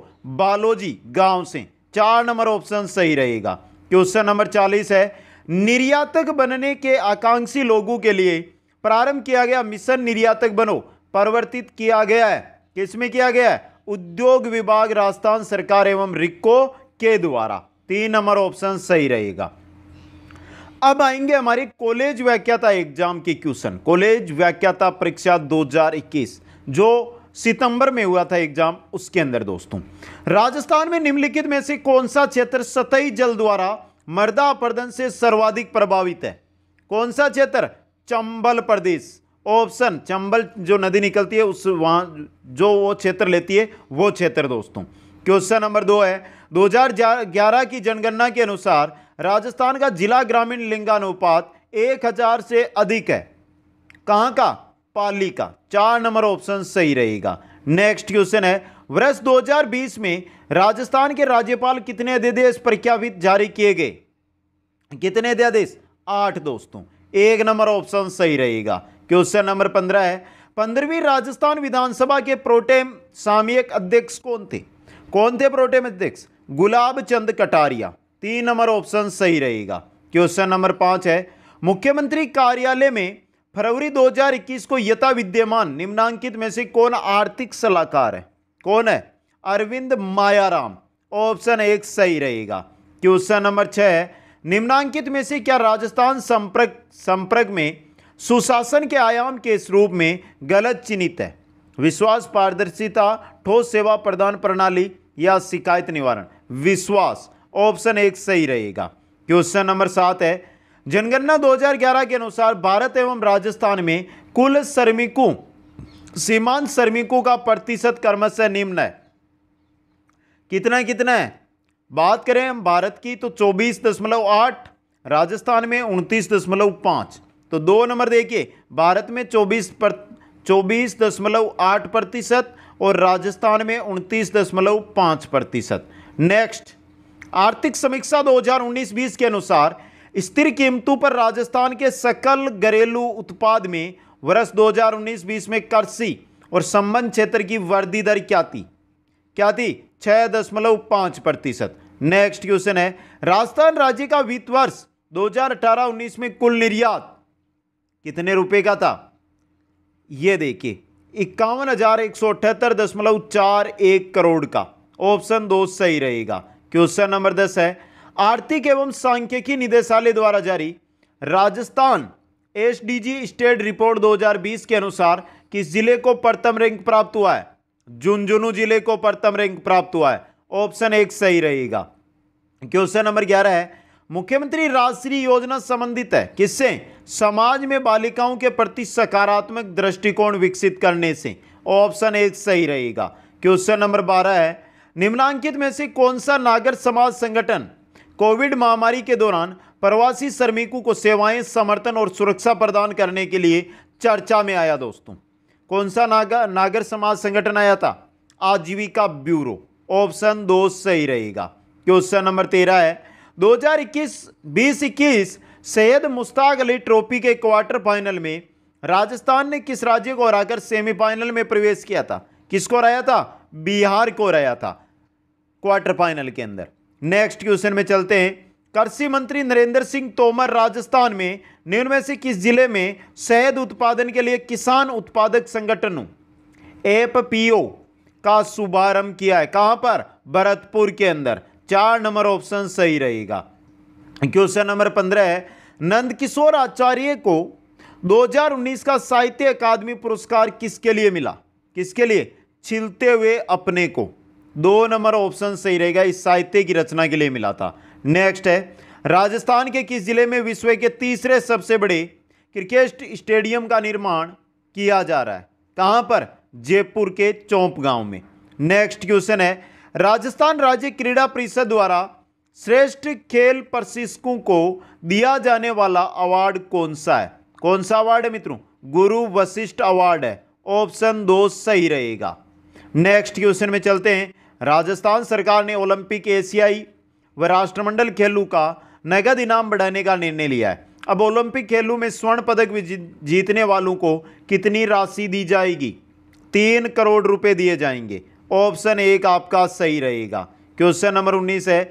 बालोजी गांव से चार नंबर ऑप्शन सही रहेगा क्वेश्चन नंबर चालीस है निर्यातक बनने के आकांक्षी लोगों के लिए प्रारंभ किया गया मिशन निर्यातक बनो परिवर्तित किया गया है किसमें किया गया है उद्योग विभाग राजस्थान सरकार एवं रिक्को के द्वारा तीन नंबर ऑप्शन सही रहेगा अब आएंगे हमारी कॉलेज व्याख्याता एग्जाम के क्वेश्चन कॉलेज व्याख्याता परीक्षा 2021 जो सितंबर में हुआ था एग्जाम उसके अंदर दोस्तों राजस्थान में निम्नलिखित में से कौन सा क्षेत्र सतही जल द्वारा मर्दा अपर्दन से सर्वाधिक प्रभावित है कौन सा क्षेत्र चंबल प्रदेश ऑप्शन चंबल जो नदी निकलती है उस वहाँ जो वो क्षेत्र लेती है वो क्षेत्र दोस्तों क्वेश्चन नंबर दो है 2011 की जनगणना के अनुसार राजस्थान का जिला ग्रामीण लिंगानुपात 1000 से अधिक है कहाँ का पालिका चार नंबर ऑप्शन सही रहेगा नेक्स्ट क्वेश्चन है वर्ष 2020 में राजस्थान के राज्यपाल कितने अध्यादेश प्रख्यापित जारी किए गए कितने अध्यादेश आठ दोस्तों एक नंबर ऑप्शन सही रहेगा क्वेश्चन नंबर पंद्रह है पंद्रहवीं राजस्थान विधानसभा के प्रोटेम सामयिक अध्यक्ष कौन थे कौन थे प्रोटेम अध्यक्ष गुलाब चंद कटारिया तीन नंबर ऑप्शन सही रहेगा क्वेश्चन नंबर पांच है मुख्यमंत्री कार्यालय में फरवरी 2021 को यथा विद्यमान निम्नांकित में से कौन आर्थिक सलाहकार है कौन है अरविंद मायाराम ऑप्शन एक सही रहेगा क्वेश्चन नंबर छह निम्नांकित में से क्या राजस्थान संपर्क संपर्क में सुशासन के आयाम के इस रूप में गलत चिन्हित है विश्वास पारदर्शिता ठोस सेवा प्रदान प्रणाली या शिकायत निवारण विश्वास ऑप्शन एक सही रहेगा क्वेश्चन नंबर सात है जनगणना 2011 के अनुसार भारत एवं राजस्थान में कुल श्रमिकों सीमांत श्रमिकों का प्रतिशत कर्मश निम्न है कितना कितना है बात करें हम भारत की तो चौबीस दशमलव आठ राजस्थान में उनतीस दशमलव पांच तो दो नंबर देखिए भारत में चौबीस पर चौबीस दशमलव आठ प्रतिशत और राजस्थान में उनतीस दशमलव पांच प्रतिशत नेक्स्ट आर्थिक समीक्षा 2019-20 के अनुसार स्थिर कीमतों पर राजस्थान के सकल घरेलू उत्पाद में वर्ष 2019-20 में कृषि और संबंध क्षेत्र की वृद्धि दर क्या थी क्या थी छः दशमलव पाँच प्रतिशत नेक्स्ट क्वेश्चन है राजस्थान राज्य का वित्त वर्ष 2018-19 में कुल निर्यात कितने रुपए का था ये देखिए इक्यावन हजार एक सौ अठहत्तर दशमलव चार एक करोड़ का ऑप्शन दो सही रहेगा क्वेश्चन नंबर दस है आर्थिक एवं सांख्यिकी निदेशालय द्वारा जारी राजस्थान एसडीजी स्टेट रिपोर्ट 2020 के अनुसार किस जिले को प्रथम रैंक प्राप्त हुआ है झुंझुनू जिले को प्रथम रैंक प्राप्त हुआ है ऑप्शन एक सही रहेगा क्वेश्चन नंबर ग्यारह है मुख्यमंत्री राजश्री योजना संबंधित है किससे समाज में बालिकाओं के प्रति सकारात्मक दृष्टिकोण विकसित करने से ऑप्शन एक सही रहेगा क्वेश्चन नंबर बारह है निम्नांकित में से कौन सा नागर समाज संगठन कोविड महामारी के दौरान प्रवासी श्रमिकों को सेवाएं समर्थन और सुरक्षा प्रदान करने के लिए चर्चा में आया दोस्तों कौन सा नागर नागर समाज संगठन आया था आजीविका ब्यूरो ऑप्शन दो सही रहेगा क्वेश्चन नंबर तेरह है 2021 बीस इक्कीस सैयद मुश्ताक अली ट्रॉफी के क्वार्टर फाइनल में राजस्थान ने किस राज्य को हराकर सेमीफाइनल में प्रवेश किया था किसको हराया था बिहार को हराया था क्वार्टर फाइनल के अंदर नेक्स्ट क्वेश्चन में चलते हैं कृषि मंत्री नरेंद्र सिंह तोमर राजस्थान में निम्न में से किस जिले में शहद उत्पादन के लिए किसान उत्पादक संगठनों एफ का शुभारंभ किया है कहां पर भरतपुर के अंदर चार नंबर ऑप्शन सही रहेगा क्वेश्चन नंबर पंद्रह है नंदकिशोर आचार्य को 2019 का साहित्य अकादमी पुरस्कार किसके लिए मिला किसके लिए छिलते हुए अपने को दो नंबर ऑप्शन सही रहेगा इस साहित्य की रचना के लिए मिला था नेक्स्ट है राजस्थान के किस जिले में विश्व के तीसरे सबसे बड़े क्रिकेट स्टेडियम का निर्माण किया जा रहा है कहाँ पर जयपुर के चौंप गांव में नेक्स्ट क्वेश्चन है राजस्थान राज्य क्रीड़ा परिषद द्वारा श्रेष्ठ खेल प्रशिक्षकों को दिया जाने वाला अवार्ड कौन सा है कौन सा अवार्ड है मित्रों गुरु वशिष्ठ अवार्ड है ऑप्शन दो सही रहेगा नेक्स्ट क्वेश्चन में चलते हैं राजस्थान सरकार ने ओलंपिक एशियाई व राष्ट्रमंडल खेलों का नगद इनाम बढ़ाने का निर्णय लिया है अब ओलंपिक खेलों में स्वर्ण पदक जीतने वालों को कितनी राशि दी जाएगी तीन करोड़ रुपए दिए जाएंगे ऑप्शन एक आपका सही रहेगा क्वेश्चन नंबर उन्नीस है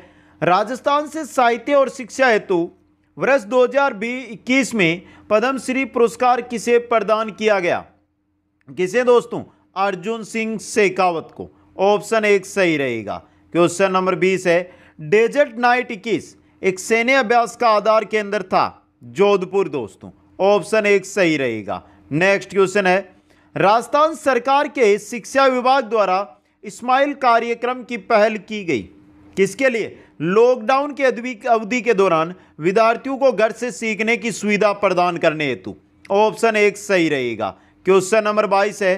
राजस्थान से साहित्य और शिक्षा हेतु वर्ष दो में पद्मश्री पुरस्कार किसे प्रदान किया गया किसे दोस्तों अर्जुन सिंह शेखावत को ऑप्शन एक सही रहेगा क्वेश्चन नंबर बीस है डेजर्ट नाइट इक्कीस एक सैन्य अभ्यास का आधार केंद्र था जोधपुर दोस्तों ऑप्शन एक सही रहेगा नेक्स्ट क्वेश्चन है राजस्थान सरकार के शिक्षा विभाग द्वारा इस्माइल कार्यक्रम की पहल की गई किसके लिए लॉकडाउन के अवधि के दौरान विद्यार्थियों को घर से सीखने की सुविधा प्रदान करने हेतु ऑप्शन एक सही रहेगा क्वेश्चन नंबर बाईस है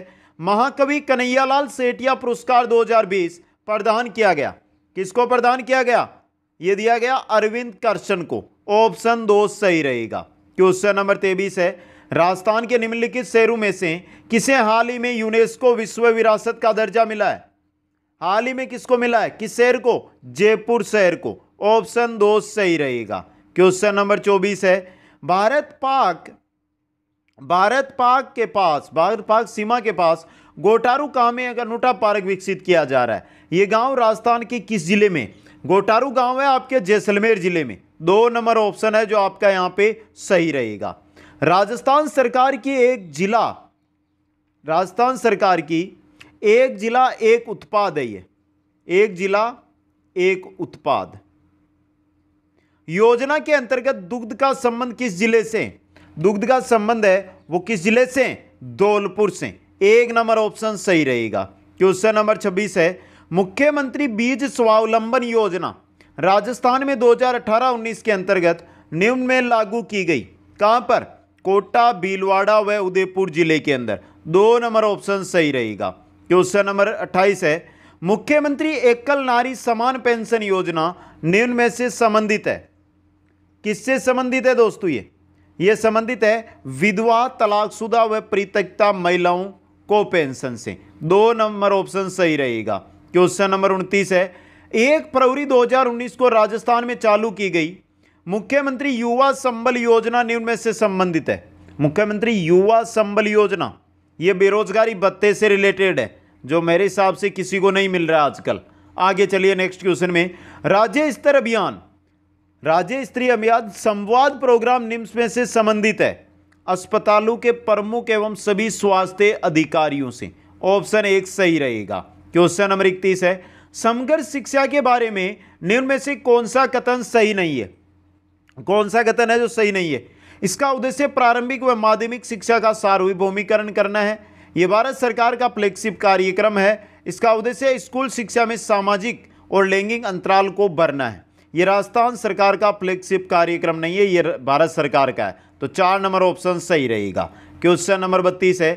महाकवि कन्हैयालाल सेठिया पुरस्कार 2020 प्रदान किया गया किसको प्रदान किया गया यह दिया गया अरविंद कर्शन को ऑप्शन दो सही रहेगा क्वेश्चन नंबर तेबीस है राजस्थान के निम्नलिखित शहरों में से किसे हाल ही में यूनेस्को विश्व विरासत का दर्जा मिला है हाल ही में किसको मिला है किस शहर को जयपुर शहर को ऑप्शन दो सही रहेगा क्वेश्चन नंबर चौबीस है भारत पाक भारत पाक के पास भारत पाक सीमा के पास गोटारू गांव में अगर नोटा पार्क विकसित किया जा रहा है ये गांव राजस्थान के किस जिले में गोटारू गांव है आपके जैसलमेर जिले में दो नंबर ऑप्शन है जो आपका यहां पे सही रहेगा राजस्थान सरकार की एक जिला राजस्थान सरकार की एक जिला एक उत्पाद है ये एक जिला एक उत्पाद योजना के अंतर्गत दुग्ध का संबंध किस जिले से दुग्ध का संबंध है वो किस जिले से धौलपुर से एक नंबर ऑप्शन सही रहेगा क्वेश्चन नंबर छब्बीस है मुख्यमंत्री बीज स्वावलंबन योजना राजस्थान में 2018-19 के अंतर्गत निम्न में लागू की गई कहां पर कोटा भीलवाड़ा व उदयपुर जिले के अंदर दो नंबर ऑप्शन सही रहेगा क्वेश्चन नंबर 28 है मुख्यमंत्री एकल नारी समान पेंशन योजना निम्न में से संबंधित है किससे संबंधित है दोस्तों ये यह संबंधित है विधवा तलाकशुदा व परित्यक्ता महिलाओं को पेंशन से दो नंबर ऑप्शन सही रहेगा क्वेश्चन नंबर उनतीस है एक फरवरी 2019 को राजस्थान में चालू की गई मुख्यमंत्री युवा संबल योजना निम्न में से संबंधित है मुख्यमंत्री युवा संबल योजना ये बेरोजगारी भत्ते से रिलेटेड है जो मेरे हिसाब से किसी को नहीं मिल रहा आजकल आगे चलिए नेक्स्ट क्वेश्चन में राज्य स्तर अभियान राज्य स्त्री अभियान संवाद प्रोग्राम निम्स में से संबंधित है अस्पतालों के प्रमुख एवं सभी स्वास्थ्य अधिकारियों से ऑप्शन एक सही रहेगा क्वेश्चन नंबर इकतीस है समग्र शिक्षा के बारे में निम्न में से कौन सा कथन सही नहीं है कौन सा कथन है जो सही नहीं है इसका उद्देश्य प्रारंभिक व माध्यमिक शिक्षा का सार्वभौमिकरण करना है ये भारत सरकार का फ्लेक्सिप कार्यक्रम है इसका उद्देश्य स्कूल शिक्षा में सामाजिक और लैंगिक अंतराल को भरना है ये राजस्थान सरकार का फ्लैगशिप कार्यक्रम नहीं है ये भारत सरकार का है तो चार नंबर ऑप्शन सही रहेगा क्वेश्चन नंबर बत्तीस है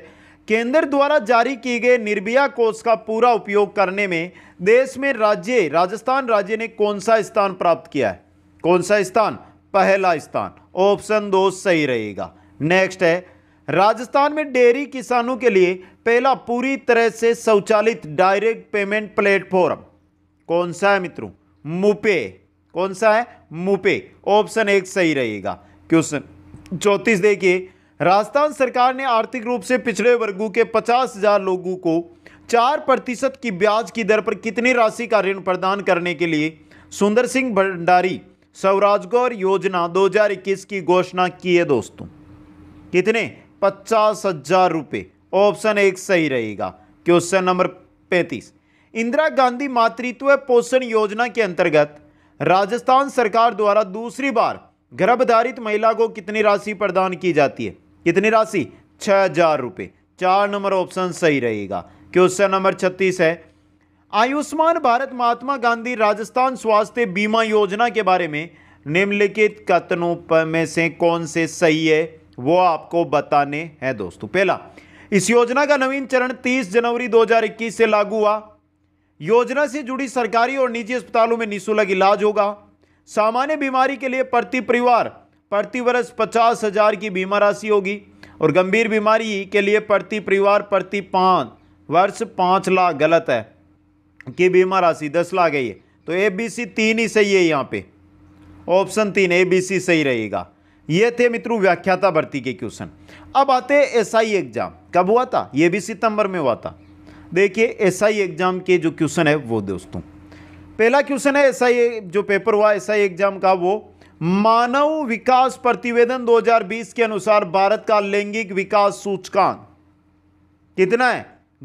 केंद्र द्वारा जारी किए गए निर्भया कोष का पूरा उपयोग करने में देश में राज्य राजस्थान राज्य ने कौन सा स्थान प्राप्त किया है कौन सा स्थान पहला स्थान ऑप्शन दो सही रहेगा नेक्स्ट है राजस्थान में डेयरी किसानों के लिए पहला पूरी तरह से स्वचालित डायरेक्ट पेमेंट प्लेटफॉर्म कौन सा है मित्रों मुपे कौन सा है मुपे ऑप्शन एक सही रहेगा क्वेश्चन चौंतीस देखिए राजस्थान सरकार ने आर्थिक रूप से पिछड़े वर्गों के पचास हजार लोगों को चार प्रतिशत की ब्याज की दर पर कितनी राशि का ऋण प्रदान करने के लिए सुंदर सिंह भंडारी स्वराजगौर योजना 2021 की घोषणा की है दोस्तों कितने पचास हजार रुपये ऑप्शन एक सही रहेगा क्वेश्चन नंबर पैंतीस इंदिरा गांधी मातृत्व पोषण योजना के अंतर्गत राजस्थान सरकार द्वारा दूसरी बार गर्भधारित महिला को कितनी राशि प्रदान की जाती है कितनी राशि छह हजार रुपये चार नंबर ऑप्शन सही रहेगा क्वेश्चन नंबर छत्तीस है आयुष्मान भारत महात्मा गांधी राजस्थान स्वास्थ्य बीमा योजना के बारे में निम्नलिखित कथनों पर में से कौन से सही है वो आपको बताने हैं दोस्तों पहला इस योजना का नवीन चरण 30 जनवरी 2021 से लागू हुआ योजना से जुड़ी सरकारी और निजी अस्पतालों में निःशुल्क इलाज होगा सामान्य बीमारी के लिए प्रति परिवार प्रति वर्ष पचास हजार की बीमा राशि होगी और गंभीर बीमारी के लिए प्रति परिवार प्रति पाँच वर्ष पाँच लाख गलत है की बीमा राशि दस लाख है तो ए बी सी तीन ही सही है यहाँ पे ऑप्शन तीन ए बी सी सही रहेगा ये थे मित्रों व्याख्याता भर्ती के क्वेश्चन अब आते एस आई एग्जाम कब हुआ था ये भी सितंबर में हुआ था देखिए एसआई एग्ज़ाम के जो क्वेश्चन है वो दोस्तों पहला क्वेश्चन है एसआई जो पेपर हुआ एसआई एग्ज़ाम का वो मानव विकास प्रतिवेदन 2020 के अनुसार भारत का लैंगिक विकास सूचकांक कितना है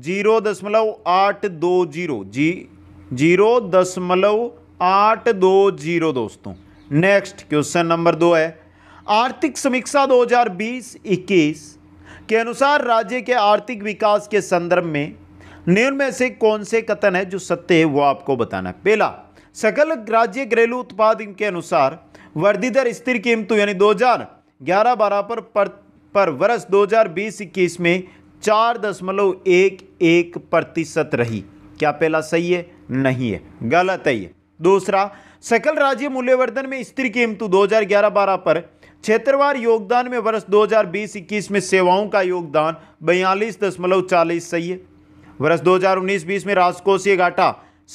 जीरो दशमलव आठ दो जीरो जी जीरो दशमलव आठ दो जीरो दोस्तों नेक्स्ट क्वेश्चन नंबर दो है आर्थिक समीक्षा 2020-21 के अनुसार राज्य के आर्थिक विकास के संदर्भ में निम्न में से कौन से कथन है जो सत्य है वो आपको बताना है पहला सकल राज्य घरेलू उत्पाद के अनुसार वृद्धि दर स्थिर कीमतों यानी 2011 बारह पर, पर पर वर्ष 2020-21 में चार दशमलव एक एक प्रतिशत रही क्या पहला सही है नहीं है गलत है ये दूसरा सकल राज्य मूल्यवर्धन में स्थिर कीमतों 2011-12 पर क्षेत्रवार योगदान में वर्ष 2020-21 में सेवाओं का योगदान बयालीस दशमलव चालीस सही है वर्ष 2019-20 में राजकोषीय घाटा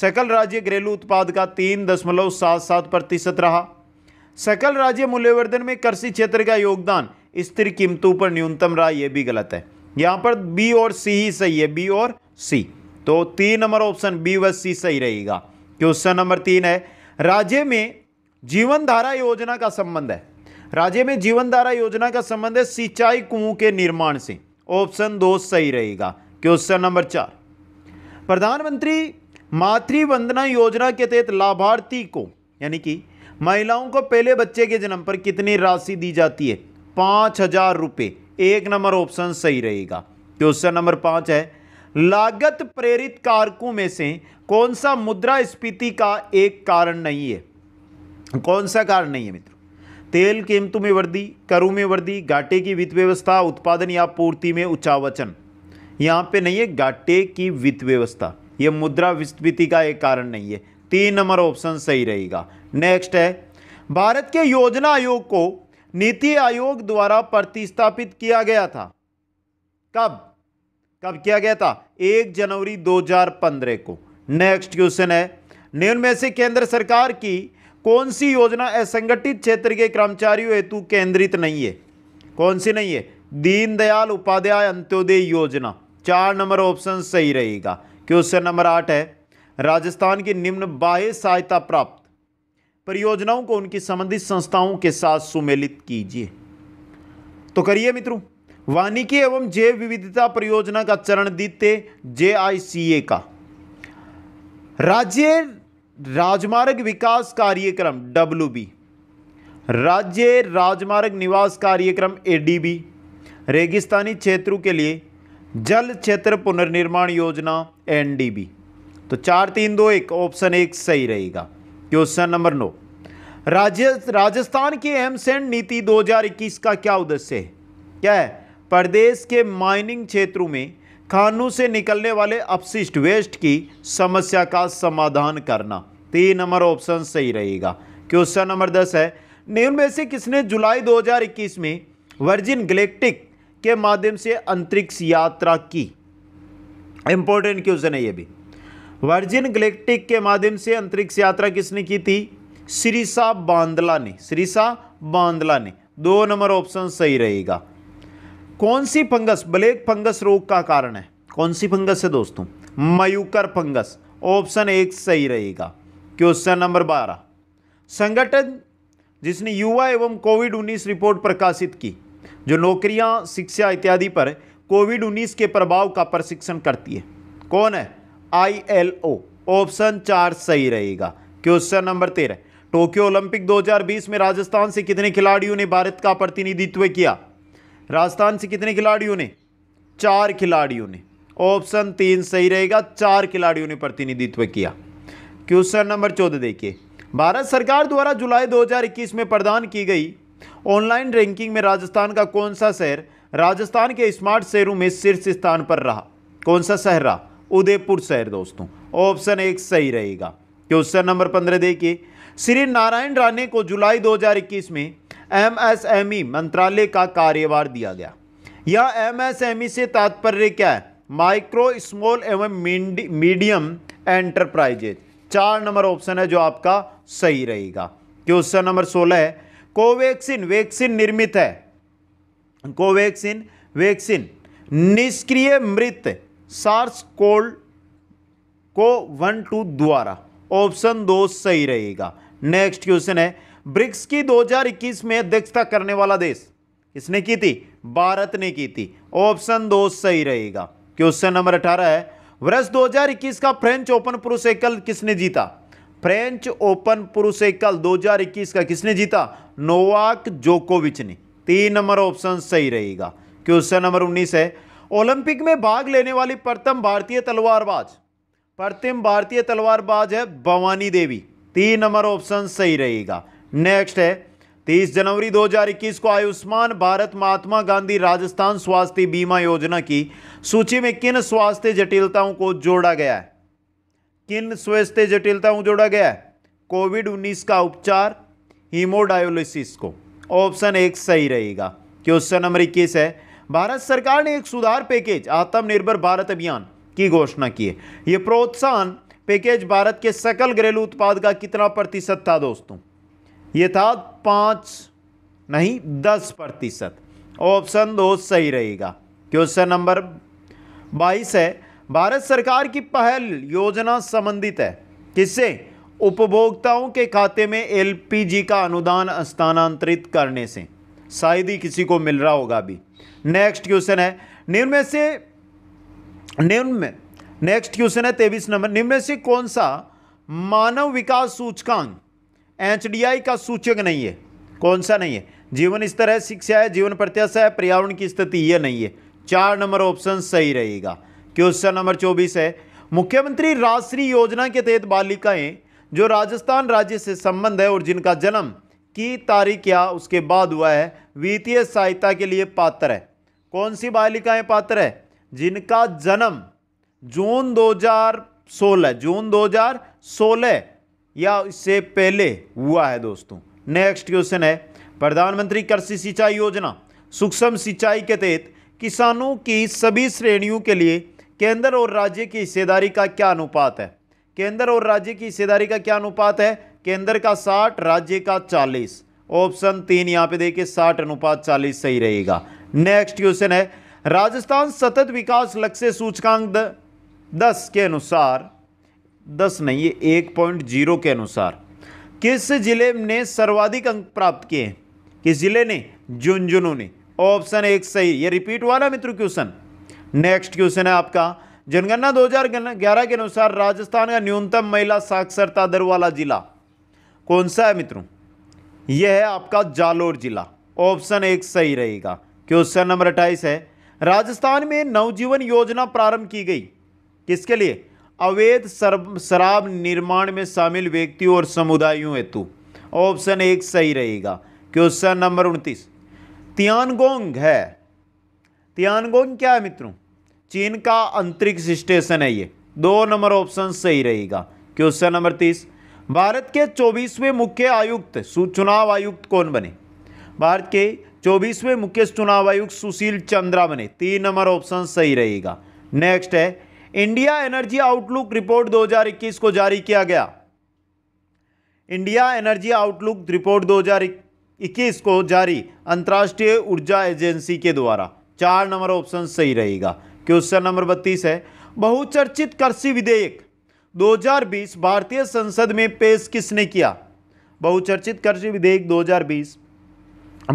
सकल राज्य घरेलू उत्पाद का तीन दशमलव सात सात प्रतिशत रहा सकल राज्य मूल्यवर्धन में कृषि क्षेत्र का योगदान स्थिर कीमतों पर न्यूनतम रहा यह भी गलत है यहाँ पर बी और सी ही सही है बी और सी तो तीन नंबर ऑप्शन बी व सी सही रहेगा क्वेश्चन नंबर तीन है राज्य में जीवन धारा योजना का संबंध है राज्य में जीवन धारा योजना का संबंध है सिंचाई कुओं के निर्माण से ऑप्शन दो सही रहेगा क्वेश्चन नंबर चार प्रधानमंत्री मातृ वंदना योजना के तहत लाभार्थी को यानी कि महिलाओं को पहले बच्चे के जन्म पर कितनी राशि दी जाती है पाँच हजार रुपये एक नंबर ऑप्शन सही रहेगा क्वेश्चन तो नंबर पाँच है लागत प्रेरित कारकों में से कौन सा मुद्रा स्फीति का एक कारण नहीं है कौन सा कारण नहीं है मित्रों तेल कीमतों में वृद्धि करों में वृद्धि घाटे की वित्त व्यवस्था उत्पादन या पूर्ति में उच्चावचन यहाँ पे नहीं है घाटे की वित्त व्यवस्था ये मुद्रा विस्फीति का एक कारण नहीं है तीन नंबर ऑप्शन सही रहेगा नेक्स्ट है भारत के योजना आयोग को नीति आयोग द्वारा प्रतिस्थापित किया गया था कब कब किया गया था एक जनवरी 2015 को नेक्स्ट क्वेश्चन है निम्न में से केंद्र सरकार की कौन सी योजना असंगठित क्षेत्र के कर्मचारियों हेतु केंद्रित नहीं है कौन सी नहीं है दीनदयाल उपाध्याय अंत्योदय योजना चार नंबर ऑप्शन सही रहेगा क्वेश्चन नंबर आठ है राजस्थान की निम्न बाह्य सहायता प्राप्त परियोजनाओं को उनकी संबंधित संस्थाओं के साथ सुमेलित कीजिए तो करिए मित्रों वानिकी एवं जैव विविधता परियोजना का चरण दीते जे का राज्य राजमार्ग विकास कार्यक्रम डब्ल्यू राज्य राजमार्ग निवास कार्यक्रम एडीबी रेगिस्तानी क्षेत्रों के लिए जल क्षेत्र पुनर्निर्माण योजना एन तो चार तीन दो एक ऑप्शन एक सही रहेगा क्वेश्चन नंबर नौ राज्य राजस्थान की एमसेंड नीति 2021 का क्या उद्देश्य है क्या है प्रदेश के माइनिंग क्षेत्रों में खानों से निकलने वाले अपशिष्ट वेस्ट की समस्या का समाधान करना तीन नंबर ऑप्शन सही रहेगा क्वेश्चन नंबर दस है निम्न में से किसने जुलाई 2021 में वर्जिन गलेक्टिक के माध्यम से अंतरिक्ष यात्रा की इंपॉर्टेंट क्वेश्चन है ये भी वर्जिन गलेक्टिक के माध्यम से अंतरिक्ष यात्रा किसने की थी श्रीसा बांदला ने श्रीसा बांदला ने दो नंबर ऑप्शन सही रहेगा कौन सी फंगस ब्लैक फंगस रोग का कारण है कौन सी फंगस है दोस्तों मयूकर फंगस ऑप्शन एक सही रहेगा क्वेश्चन नंबर बारह संगठन जिसने युवा एवं कोविड उन्नीस रिपोर्ट प्रकाशित की जो नौकरियां शिक्षा इत्यादि पर कोविड 19 के प्रभाव का प्रशिक्षण करती है कौन है आई एल ओ ऑप्शन चार सही रहेगा क्वेश्चन नंबर तेरह टोक्यो ओलंपिक 2020 में राजस्थान से कितने खिलाड़ियों ने भारत का प्रतिनिधित्व किया राजस्थान से कितने खिलाड़ियों ने चार खिलाड़ियों ने ऑप्शन तीन सही रहेगा चार खिलाड़ियों ने प्रतिनिधित्व किया क्वेश्चन नंबर चौदह देखिए भारत सरकार द्वारा जुलाई 2021 में प्रदान की गई ऑनलाइन रैंकिंग में राजस्थान का कौन सा शहर राजस्थान के स्मार्ट शहरों में शीर्ष स्थान पर रहा कौन सा शहर रहा उदयपुर शहर दोस्तों ऑप्शन एक सही रहेगा क्वेश्चन नंबर पंद्रह देखिए श्री नारायण राणे को जुलाई 2021 में एमएसएमई मंत्रालय का कार्यभार दिया गया यह एमएसएमई से तात्पर्य क्या है माइक्रो स्मॉल एवं मीडियम एंटरप्राइजेज चार नंबर ऑप्शन है जो आपका सही रहेगा क्वेश्चन नंबर सोलह है कोवैक्सीन वैक्सीन निर्मित है कोवैक्सीन वैक्सीन निष्क्रिय मृत सार्स कोल्ड को वन टू द्वारा ऑप्शन दो सही रहेगा नेक्स्ट क्वेश्चन है ब्रिक्स की 2021 में अध्यक्षता करने वाला देश किसने की थी भारत ने की थी ऑप्शन दो सही रहेगा क्वेश्चन नंबर अठारह है वर्ष 2021 का फ्रेंच ओपन पुरुष एकल किसने जीता फ्रेंच ओपन पुरुष एकल 2021 का किसने जीता नोवाक जोकोविच ने तीन नंबर ऑप्शन सही रहेगा क्वेश्चन नंबर 19 है ओलंपिक में भाग लेने वाली प्रथम भारतीय तलवारबाज प्रथम भारतीय तलवारबाज है भवानी देवी तीन नंबर ऑप्शन सही रहेगा नेक्स्ट है तीस जनवरी 2021 को आयुष्मान भारत महात्मा गांधी राजस्थान स्वास्थ्य बीमा योजना की सूची में किन स्वास्थ्य जटिलताओं को जोड़ा गया है किन स्वस्थ जटिलताओं जोड़ा गया है कोविड 19 का उपचार हीमोडायोलिसिस को ऑप्शन एक सही रहेगा क्वेश्चन नंबर इक्कीस है भारत सरकार ने एक सुधार पैकेज आत्मनिर्भर भारत अभियान की घोषणा की है यह प्रोत्साहन पैकेज भारत के सकल घरेलू उत्पाद का कितना प्रतिशत था दोस्तों यह था पांच नहीं दस प्रतिशत ऑप्शन दो सही रहेगा क्वेश्चन नंबर बाईस है भारत सरकार की पहल योजना संबंधित है किससे उपभोक्ताओं के खाते में एलपीजी का अनुदान स्थानांतरित करने से शायद ही किसी को मिल रहा होगा अभी नेक्स्ट क्वेश्चन है निम्न से निम्न नेक्स्ट क्वेश्चन है तेईस नंबर निम्न से कौन सा मानव विकास सूचकांक एच का सूचक नहीं है कौन सा नहीं है जीवन स्तर है शिक्षा है जीवन प्रत्याशा है पर्यावरण की स्थिति यह नहीं है चार नंबर ऑप्शन सही रहेगा क्वेश्चन नंबर चौबीस है मुख्यमंत्री राष्ट्रीय योजना के तहत बालिकाएं जो राजस्थान राज्य से संबंध है और जिनका जन्म की तारीख या उसके बाद हुआ है वित्तीय सहायता के लिए पात्र है कौन सी बालिकाएं पात्र है जिनका जन्म जून 2016 जून 2016 या इससे पहले हुआ है दोस्तों नेक्स्ट क्वेश्चन है प्रधानमंत्री कृषि सिंचाई योजना सूक्ष्म सिंचाई के तहत किसानों की सभी श्रेणियों के लिए केंद्र और राज्य की हिस्सेदारी का क्या अनुपात है केंद्र और राज्य की हिस्सेदारी का क्या अनुपात है केंद्र का साठ राज्य का चालीस ऑप्शन तीन यहाँ पे देखिए साठ अनुपात चालीस सही रहेगा नेक्स्ट क्वेश्चन है राजस्थान सतत विकास लक्ष्य सूचकांक दस के अनुसार दस नहीं ये एक पॉइंट जीरो के अनुसार किस जिले ने सर्वाधिक अंक प्राप्त किए किस जिले ने झुंझुनू ने ऑप्शन एक सही ये रिपीट हुआ ना मित्र क्वेश्चन नेक्स्ट क्वेश्चन है आपका जनगणना 2011 के अनुसार राजस्थान का न्यूनतम महिला साक्षरता दर वाला जिला कौन सा है मित्रों यह है आपका जालोर जिला ऑप्शन एक सही रहेगा क्वेश्चन नंबर अट्ठाईस है राजस्थान में नवजीवन योजना प्रारंभ की गई किसके लिए अवैध शराब निर्माण में शामिल व्यक्तियों और समुदायों हेतु ऑप्शन एक सही रहेगा क्वेश्चन नंबर उनतीस तियानगोंग है तियानगोंग क्या है मित्रों चीन का अंतरिक्ष स्टेशन है ये दो नंबर ऑप्शन सही रहेगा क्वेश्चन नंबर तीस भारत के चौबीसवें मुख्य आयुक्त चुनाव आयुक्त कौन बने भारत के चौबीसवें मुख्य चुनाव आयुक्त सुशील चंद्रा बने तीन नंबर ऑप्शन सही रहेगा नेक्स्ट है इंडिया एनर्जी आउटलुक रिपोर्ट 2021 को जारी किया गया इंडिया एनर्जी आउटलुक रिपोर्ट 2021 को जारी अंतर्राष्ट्रीय ऊर्जा एजेंसी के द्वारा चार नंबर ऑप्शन सही रहेगा क्वेश्चन नंबर बत्तीस है बहुचर्चित कृषि विधेयक 2020 भारतीय संसद में पेश किसने किया बहुचर्चित कृषि विधेयक 2020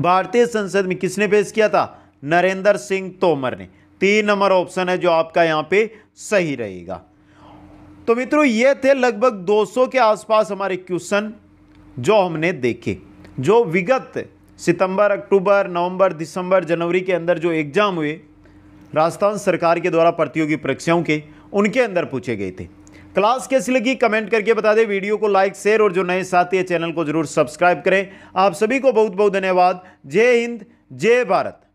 भारतीय संसद में किसने पेश किया था नरेंद्र सिंह तोमर ने तीन नंबर ऑप्शन है जो आपका यहाँ पे सही रहेगा तो मित्रों ये थे लगभग 200 के आसपास हमारे क्वेश्चन जो हमने देखे जो विगत सितंबर अक्टूबर नवंबर दिसंबर जनवरी के अंदर जो एग्ज़ाम हुए राजस्थान सरकार के द्वारा प्रतियोगी परीक्षाओं के उनके अंदर पूछे गए थे क्लास कैसी लगी कमेंट करके बता दें वीडियो को लाइक शेयर और जो नए साथी है चैनल को जरूर सब्सक्राइब करें आप सभी को बहुत बहुत धन्यवाद जय हिंद जय भारत